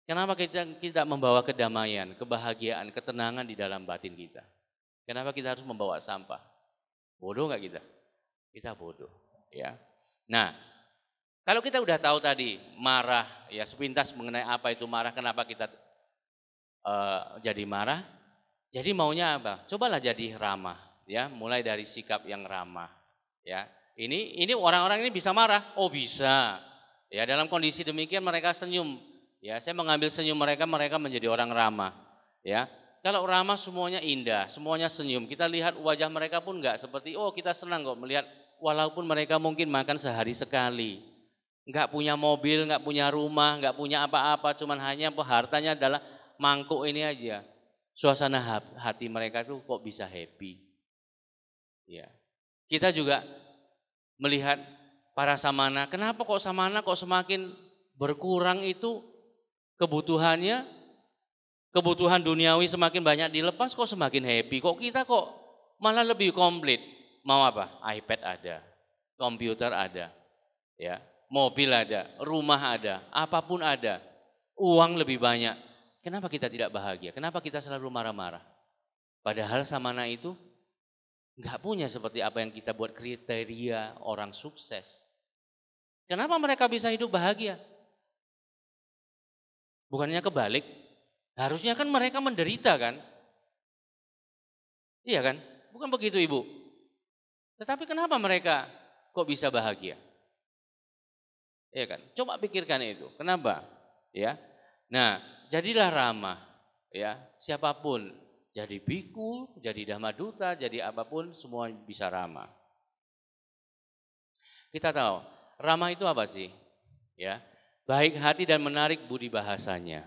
Kenapa kita tidak membawa kedamaian, kebahagiaan, ketenangan di dalam batin kita? Kenapa kita harus membawa sampah? Bodoh nggak kita? Kita bodoh, ya. Nah, kalau kita udah tahu tadi marah, ya sepintas mengenai apa itu marah, kenapa kita uh, jadi marah? Jadi maunya apa? Cobalah jadi ramah, ya. Mulai dari sikap yang ramah, ya. Ini ini orang-orang ini bisa marah, oh bisa. Ya dalam kondisi demikian mereka senyum, Ya, saya mengambil senyum mereka, mereka menjadi orang ramah. Ya, kalau ramah semuanya indah, semuanya senyum. Kita lihat wajah mereka pun enggak seperti oh kita senang kok melihat walaupun mereka mungkin makan sehari sekali. Enggak punya mobil, enggak punya rumah, enggak punya apa-apa, cuman hanya hartanya adalah mangkuk ini aja. Suasana hati mereka tuh kok bisa happy. Ya. Kita juga melihat para samana, kenapa kok samana kok semakin berkurang itu kebutuhannya, kebutuhan duniawi semakin banyak dilepas kok semakin happy. Kok kita kok malah lebih komplit. Mau apa? iPad ada, komputer ada, ya, mobil ada, rumah ada, apapun ada. Uang lebih banyak. Kenapa kita tidak bahagia? Kenapa kita selalu marah-marah? Padahal samana itu nggak punya seperti apa yang kita buat kriteria orang sukses. Kenapa mereka bisa hidup bahagia? Bukannya kebalik. Harusnya kan mereka menderita kan? Iya kan? Bukan begitu Ibu. Tetapi kenapa mereka kok bisa bahagia? Iya kan? Coba pikirkan itu. Kenapa? Ya. Nah, jadilah ramah ya. Siapapun jadi biku, jadi dhammaduta, jadi apapun semua bisa ramah. Kita tahu, ramah itu apa sih? Ya. Baik hati dan menarik budi bahasanya.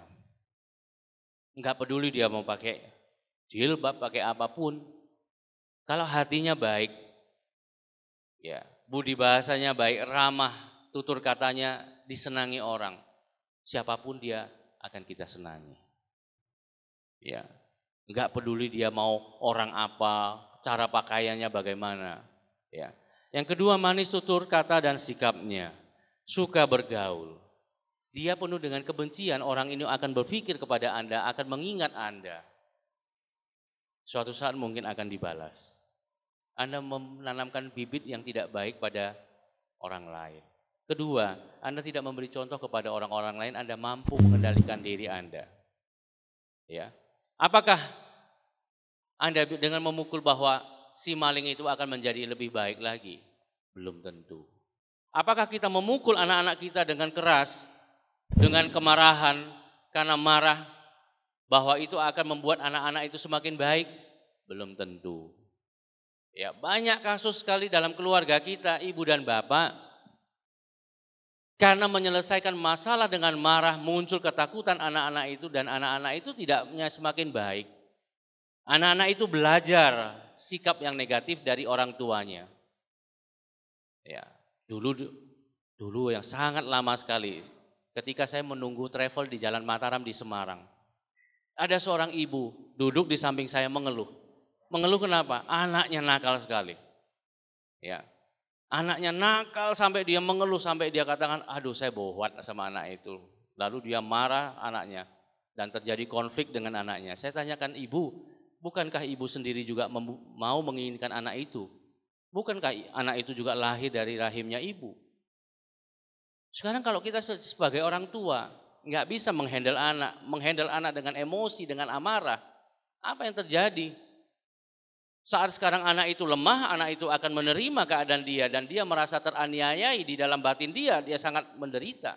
Enggak peduli dia mau pakai jilbab, pakai apapun. Kalau hatinya baik, ya budi bahasanya baik, ramah, tutur katanya disenangi orang. Siapapun dia akan kita senangi. Ya, nggak peduli dia mau orang apa, cara pakaiannya bagaimana. Ya. Yang kedua manis tutur kata dan sikapnya, suka bergaul dia penuh dengan kebencian, orang ini akan berpikir kepada Anda, akan mengingat Anda. Suatu saat mungkin akan dibalas. Anda menanamkan bibit yang tidak baik pada orang lain. Kedua, Anda tidak memberi contoh kepada orang-orang lain, Anda mampu mengendalikan diri Anda. Ya. Apakah Anda dengan memukul bahwa si maling itu akan menjadi lebih baik lagi? Belum tentu. Apakah kita memukul anak-anak kita dengan keras dengan kemarahan karena marah bahwa itu akan membuat anak-anak itu semakin baik? Belum tentu. Ya, banyak kasus sekali dalam keluarga kita, ibu dan bapak, karena menyelesaikan masalah dengan marah muncul ketakutan anak-anak itu dan anak-anak itu tidaknya semakin baik. Anak-anak itu belajar sikap yang negatif dari orang tuanya. Ya, dulu dulu yang sangat lama sekali ketika saya menunggu travel di Jalan Mataram di Semarang. Ada seorang ibu duduk di samping saya mengeluh. Mengeluh kenapa? Anaknya nakal sekali. Ya. Anaknya nakal sampai dia mengeluh sampai dia katakan, "Aduh, saya bohong sama anak itu." Lalu dia marah anaknya dan terjadi konflik dengan anaknya. Saya tanyakan, "Ibu, bukankah ibu sendiri juga mau menginginkan anak itu? Bukankah anak itu juga lahir dari rahimnya ibu?" Sekarang kalau kita sebagai orang tua nggak bisa menghandle anak, menghandle anak dengan emosi, dengan amarah, apa yang terjadi? Saat sekarang anak itu lemah, anak itu akan menerima keadaan dia dan dia merasa teraniayai di dalam batin dia, dia sangat menderita.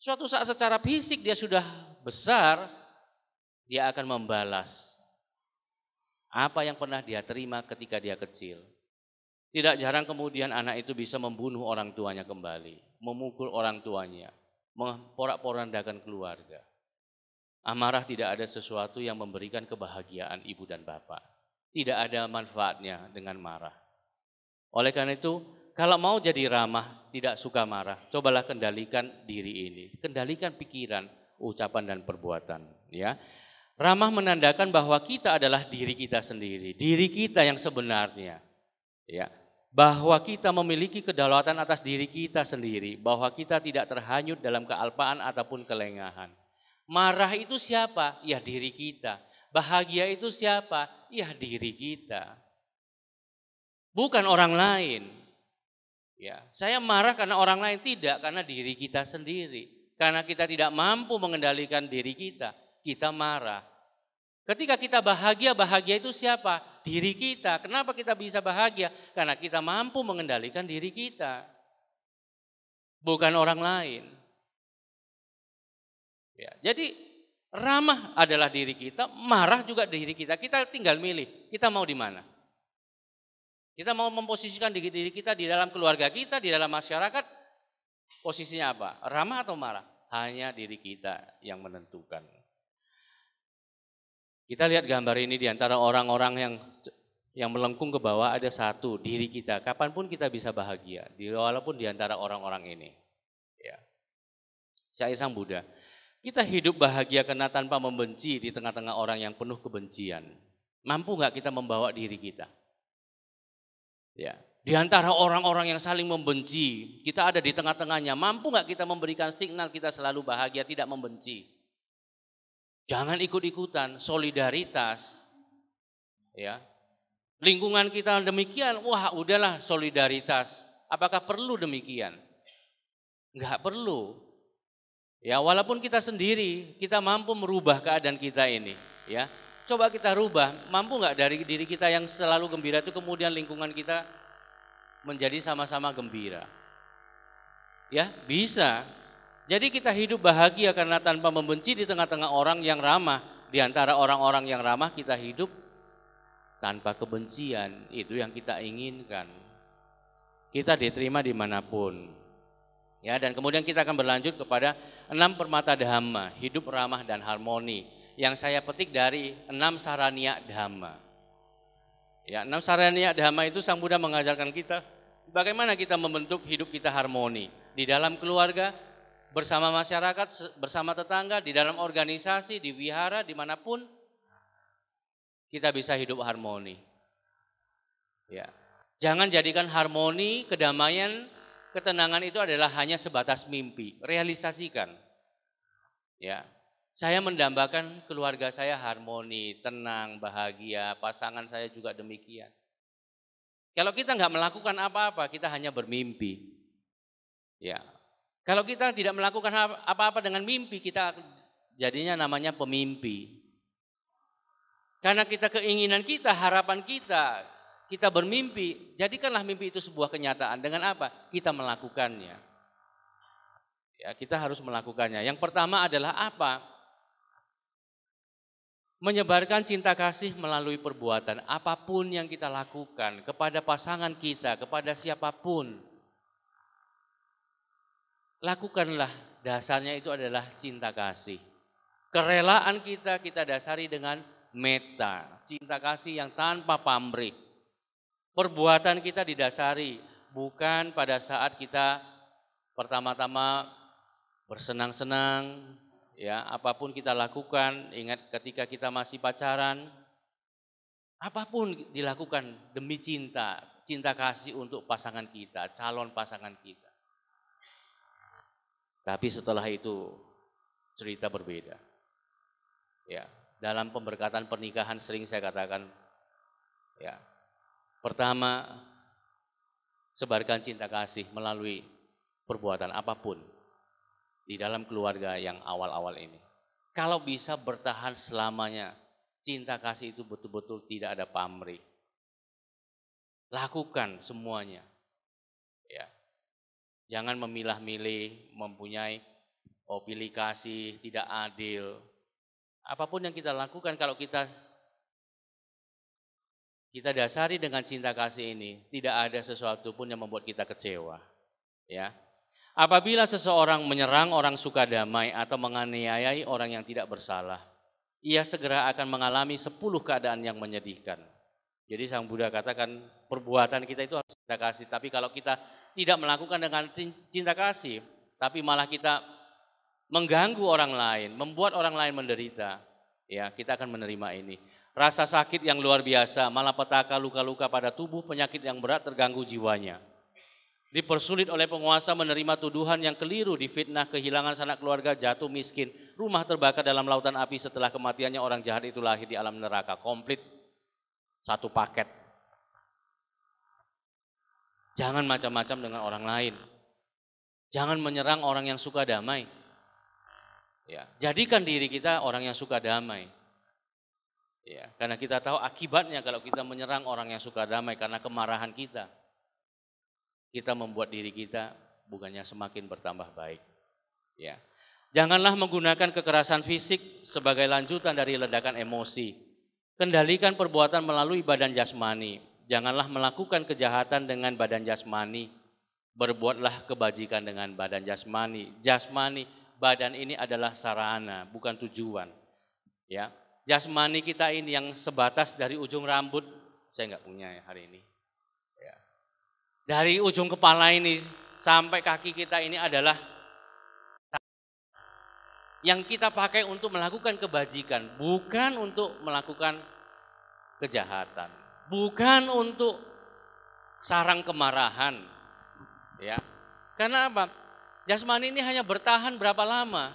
Suatu saat secara fisik dia sudah besar, dia akan membalas apa yang pernah dia terima ketika dia kecil. Tidak jarang kemudian anak itu bisa membunuh orang tuanya kembali, memukul orang tuanya, memporak-porandakan keluarga. Amarah tidak ada sesuatu yang memberikan kebahagiaan ibu dan bapak. Tidak ada manfaatnya dengan marah. Oleh karena itu, kalau mau jadi ramah, tidak suka marah, cobalah kendalikan diri ini, kendalikan pikiran, ucapan dan perbuatan, ya. Ramah menandakan bahwa kita adalah diri kita sendiri, diri kita yang sebenarnya. Ya bahwa kita memiliki kedaulatan atas diri kita sendiri, bahwa kita tidak terhanyut dalam kealpaan ataupun kelengahan. Marah itu siapa? Ya diri kita. Bahagia itu siapa? Ya diri kita. Bukan orang lain. Ya, saya marah karena orang lain tidak, karena diri kita sendiri. Karena kita tidak mampu mengendalikan diri kita, kita marah. Ketika kita bahagia, bahagia itu siapa? Diri kita. Kenapa kita bisa bahagia? Karena kita mampu mengendalikan diri kita. Bukan orang lain. Ya, jadi ramah adalah diri kita, marah juga diri kita. Kita tinggal milih, kita mau di mana. Kita mau memposisikan diri kita di dalam keluarga kita, di dalam masyarakat. Posisinya apa? Ramah atau marah? Hanya diri kita yang menentukan. Kita lihat gambar ini di antara orang-orang yang yang melengkung ke bawah ada satu diri kita. Kapanpun kita bisa bahagia, walaupun di antara orang-orang ini. Ya. Saya sang Buddha. Kita hidup bahagia karena tanpa membenci di tengah-tengah orang yang penuh kebencian. Mampu nggak kita membawa diri kita? Ya. Di antara orang-orang yang saling membenci, kita ada di tengah-tengahnya. Mampu nggak kita memberikan signal kita selalu bahagia, tidak membenci? Jangan ikut-ikutan, solidaritas. Ya. Lingkungan kita demikian, wah udahlah solidaritas. Apakah perlu demikian? Enggak perlu. Ya, walaupun kita sendiri, kita mampu merubah keadaan kita ini, ya. Coba kita rubah, mampu nggak dari diri kita yang selalu gembira itu kemudian lingkungan kita menjadi sama-sama gembira? Ya, bisa. Jadi kita hidup bahagia karena tanpa membenci di tengah-tengah orang yang ramah. Di antara orang-orang yang ramah kita hidup tanpa kebencian. Itu yang kita inginkan. Kita diterima dimanapun. Ya, dan kemudian kita akan berlanjut kepada enam permata dhamma, hidup ramah dan harmoni yang saya petik dari enam sarania dhamma. Ya, enam sarania dhamma itu Sang Buddha mengajarkan kita bagaimana kita membentuk hidup kita harmoni di dalam keluarga, bersama masyarakat, bersama tetangga, di dalam organisasi, di wihara, dimanapun kita bisa hidup harmoni. Ya. Jangan jadikan harmoni, kedamaian, ketenangan itu adalah hanya sebatas mimpi. Realisasikan. Ya. Saya mendambakan keluarga saya harmoni, tenang, bahagia, pasangan saya juga demikian. Kalau kita nggak melakukan apa-apa, kita hanya bermimpi. Ya, kalau kita tidak melakukan apa-apa dengan mimpi, kita jadinya namanya pemimpi. Karena kita keinginan kita, harapan kita, kita bermimpi, jadikanlah mimpi itu sebuah kenyataan. Dengan apa? Kita melakukannya. Ya, kita harus melakukannya. Yang pertama adalah apa? Menyebarkan cinta kasih melalui perbuatan. Apapun yang kita lakukan kepada pasangan kita, kepada siapapun, lakukanlah dasarnya itu adalah cinta kasih. Kerelaan kita kita dasari dengan meta, cinta kasih yang tanpa pamrih. Perbuatan kita didasari bukan pada saat kita pertama-tama bersenang-senang, ya apapun kita lakukan, ingat ketika kita masih pacaran, apapun dilakukan demi cinta, cinta kasih untuk pasangan kita, calon pasangan kita. Tapi setelah itu cerita berbeda. Ya, dalam pemberkatan pernikahan sering saya katakan ya. Pertama, sebarkan cinta kasih melalui perbuatan apapun di dalam keluarga yang awal-awal ini. Kalau bisa bertahan selamanya, cinta kasih itu betul-betul tidak ada pamrih. Lakukan semuanya Jangan memilah-milih, mempunyai opilikasi, tidak adil. Apapun yang kita lakukan kalau kita kita dasari dengan cinta kasih ini, tidak ada sesuatu pun yang membuat kita kecewa. Ya. Apabila seseorang menyerang orang suka damai atau menganiayai orang yang tidak bersalah, ia segera akan mengalami sepuluh keadaan yang menyedihkan. Jadi Sang Buddha katakan perbuatan kita itu harus kita kasih, tapi kalau kita tidak melakukan dengan cinta kasih, tapi malah kita mengganggu orang lain, membuat orang lain menderita, ya kita akan menerima ini. Rasa sakit yang luar biasa, malapetaka luka-luka pada tubuh, penyakit yang berat terganggu jiwanya. Dipersulit oleh penguasa menerima tuduhan yang keliru, difitnah, kehilangan sanak keluarga, jatuh miskin, rumah terbakar dalam lautan api setelah kematiannya orang jahat itu lahir di alam neraka, komplit satu paket. Jangan macam-macam dengan orang lain. Jangan menyerang orang yang suka damai. Ya. Jadikan diri kita orang yang suka damai. Ya, karena kita tahu akibatnya kalau kita menyerang orang yang suka damai karena kemarahan kita. Kita membuat diri kita bukannya semakin bertambah baik. Ya. Janganlah menggunakan kekerasan fisik sebagai lanjutan dari ledakan emosi. Kendalikan perbuatan melalui badan jasmani, Janganlah melakukan kejahatan dengan badan jasmani, berbuatlah kebajikan dengan badan jasmani. Jasmani, badan ini adalah sarana, bukan tujuan. Ya, jasmani kita ini yang sebatas dari ujung rambut, saya nggak punya ya hari ini. Ya. Dari ujung kepala ini sampai kaki kita ini adalah yang kita pakai untuk melakukan kebajikan, bukan untuk melakukan kejahatan bukan untuk sarang kemarahan. Ya. Karena apa? Jasmani ini hanya bertahan berapa lama?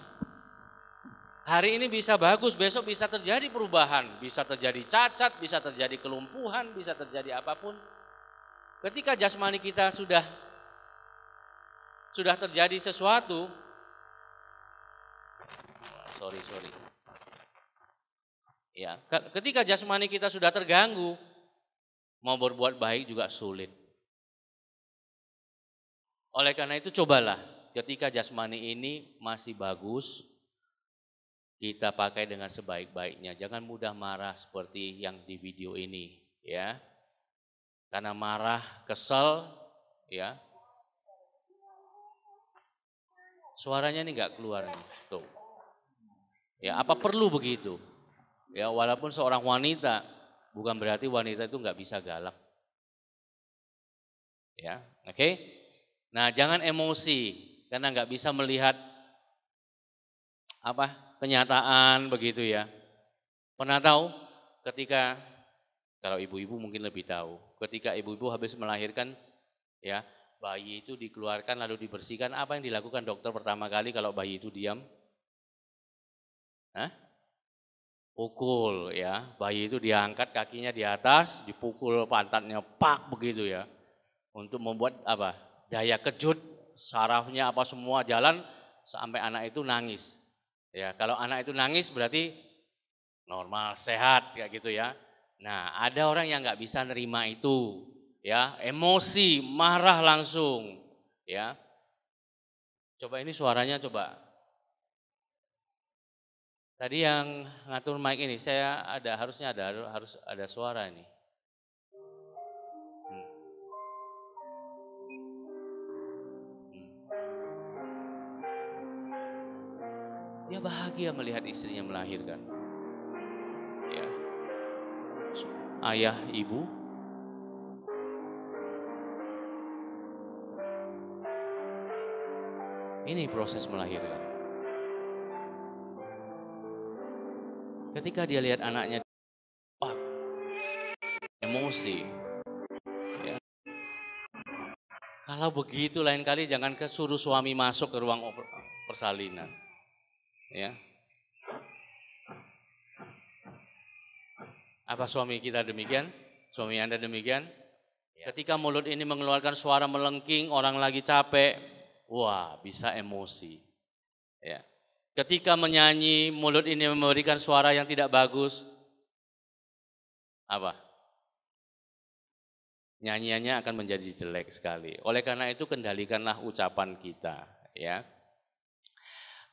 Hari ini bisa bagus, besok bisa terjadi perubahan, bisa terjadi cacat, bisa terjadi kelumpuhan, bisa terjadi apapun. Ketika jasmani kita sudah sudah terjadi sesuatu, sorry sorry, ya ketika jasmani kita sudah terganggu, mau berbuat baik juga sulit. Oleh karena itu cobalah ketika jasmani ini masih bagus, kita pakai dengan sebaik-baiknya. Jangan mudah marah seperti yang di video ini, ya. Karena marah, kesel, ya. Suaranya ini nggak keluar tuh. Ya, apa perlu begitu? Ya, walaupun seorang wanita bukan berarti wanita itu nggak bisa galak. Ya, oke. Okay? Nah, jangan emosi karena nggak bisa melihat apa kenyataan begitu ya. Pernah tahu ketika kalau ibu-ibu mungkin lebih tahu, ketika ibu-ibu habis melahirkan ya, bayi itu dikeluarkan lalu dibersihkan, apa yang dilakukan dokter pertama kali kalau bayi itu diam? Hah? pukul ya. Bayi itu diangkat kakinya di atas, dipukul pantatnya pak begitu ya. Untuk membuat apa? daya kejut, sarafnya apa semua jalan sampai anak itu nangis. Ya, kalau anak itu nangis berarti normal, sehat kayak gitu ya. Nah, ada orang yang nggak bisa nerima itu, ya, emosi, marah langsung, ya. Coba ini suaranya coba Tadi yang ngatur mic ini, saya ada harusnya ada harus ada suara ini. Hmm. Hmm. Dia bahagia melihat istrinya melahirkan. Ya. Ayah, ibu, ini proses melahirkan. Ketika dia lihat anaknya, wah, emosi. Ya. Kalau begitu lain kali jangan kesuruh suami masuk ke ruang persalinan. Ya. Apa suami kita demikian? Suami Anda demikian? Ya. Ketika mulut ini mengeluarkan suara melengking, orang lagi capek, wah bisa emosi. Ya. Ketika menyanyi, mulut ini memberikan suara yang tidak bagus. Apa? Nyanyiannya akan menjadi jelek sekali. Oleh karena itu kendalikanlah ucapan kita, ya.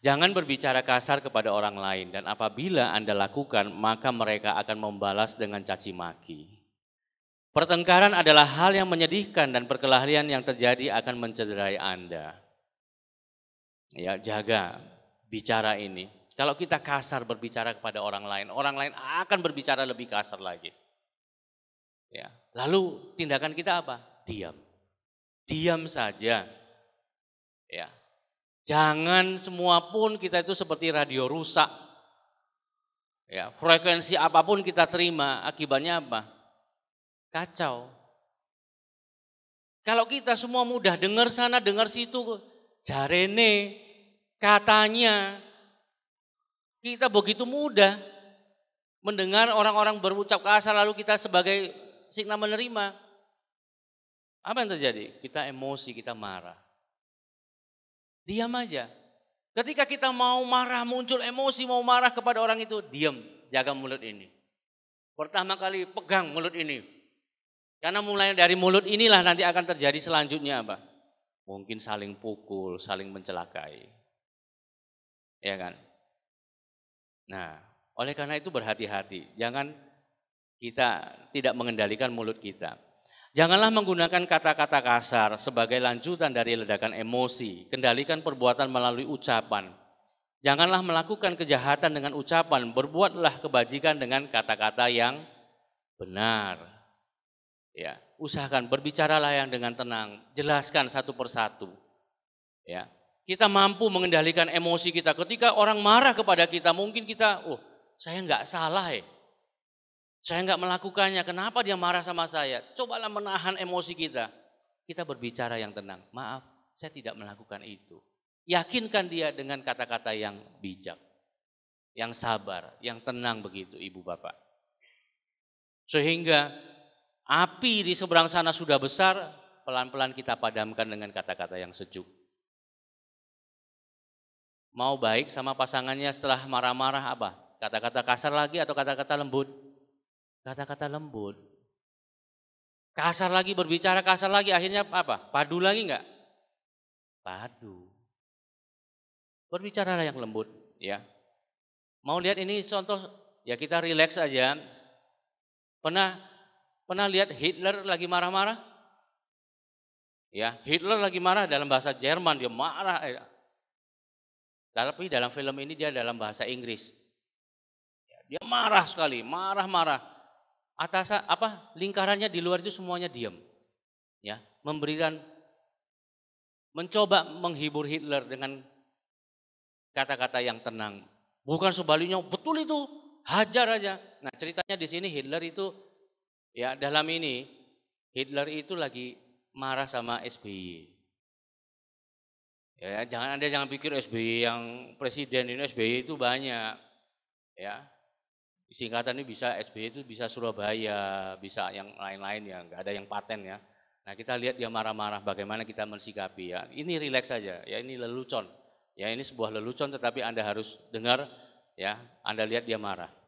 Jangan berbicara kasar kepada orang lain dan apabila Anda lakukan, maka mereka akan membalas dengan caci maki. Pertengkaran adalah hal yang menyedihkan dan perkelahian yang terjadi akan mencederai Anda. Ya, jaga bicara ini, kalau kita kasar berbicara kepada orang lain, orang lain akan berbicara lebih kasar lagi. Ya. Lalu tindakan kita apa? Diam. Diam saja. Ya. Jangan semua pun kita itu seperti radio rusak. Ya, frekuensi apapun kita terima, akibatnya apa? Kacau. Kalau kita semua mudah dengar sana, dengar situ, jarene Katanya kita begitu mudah mendengar orang-orang berucap kasar lalu kita sebagai signa menerima. Apa yang terjadi? Kita emosi, kita marah. Diam aja. Ketika kita mau marah, muncul emosi, mau marah kepada orang itu, diam, jaga mulut ini. Pertama kali pegang mulut ini. Karena mulai dari mulut inilah nanti akan terjadi selanjutnya apa? Mungkin saling pukul, saling mencelakai. Ya kan? Nah, oleh karena itu berhati-hati. Jangan kita tidak mengendalikan mulut kita. Janganlah menggunakan kata-kata kasar sebagai lanjutan dari ledakan emosi. Kendalikan perbuatan melalui ucapan. Janganlah melakukan kejahatan dengan ucapan, berbuatlah kebajikan dengan kata-kata yang benar. Ya, usahakan berbicaralah yang dengan tenang, jelaskan satu persatu. Ya, kita mampu mengendalikan emosi kita. Ketika orang marah kepada kita, mungkin kita, oh saya nggak salah ya. Saya nggak melakukannya, kenapa dia marah sama saya? Cobalah menahan emosi kita. Kita berbicara yang tenang. Maaf, saya tidak melakukan itu. Yakinkan dia dengan kata-kata yang bijak, yang sabar, yang tenang begitu ibu bapak. Sehingga api di seberang sana sudah besar, pelan-pelan kita padamkan dengan kata-kata yang sejuk mau baik sama pasangannya setelah marah-marah apa? Kata-kata kasar lagi atau kata-kata lembut? Kata-kata lembut. Kasar lagi, berbicara kasar lagi, akhirnya apa? Padu lagi enggak? Padu. Berbicaralah yang lembut, ya. Mau lihat ini contoh, ya kita rileks aja. Pernah pernah lihat Hitler lagi marah-marah? Ya, Hitler lagi marah dalam bahasa Jerman dia marah, ya. Tapi dalam film ini dia dalam bahasa Inggris. Ya, dia marah sekali, marah-marah. Atas apa lingkarannya di luar itu semuanya diam. Ya, memberikan mencoba menghibur Hitler dengan kata-kata yang tenang. Bukan sebaliknya, betul itu, hajar aja. Nah, ceritanya di sini Hitler itu ya dalam ini Hitler itu lagi marah sama SBY. Ya, jangan Anda jangan pikir SBY yang presiden ini SBY itu banyak. Ya. Singkatan ini bisa SBY itu bisa Surabaya, bisa yang lain-lain ya, enggak ada yang paten ya. Nah, kita lihat dia marah-marah bagaimana kita mensikapi ya. Ini rileks saja, ya ini lelucon. Ya, ini sebuah lelucon tetapi Anda harus dengar ya, Anda lihat dia marah.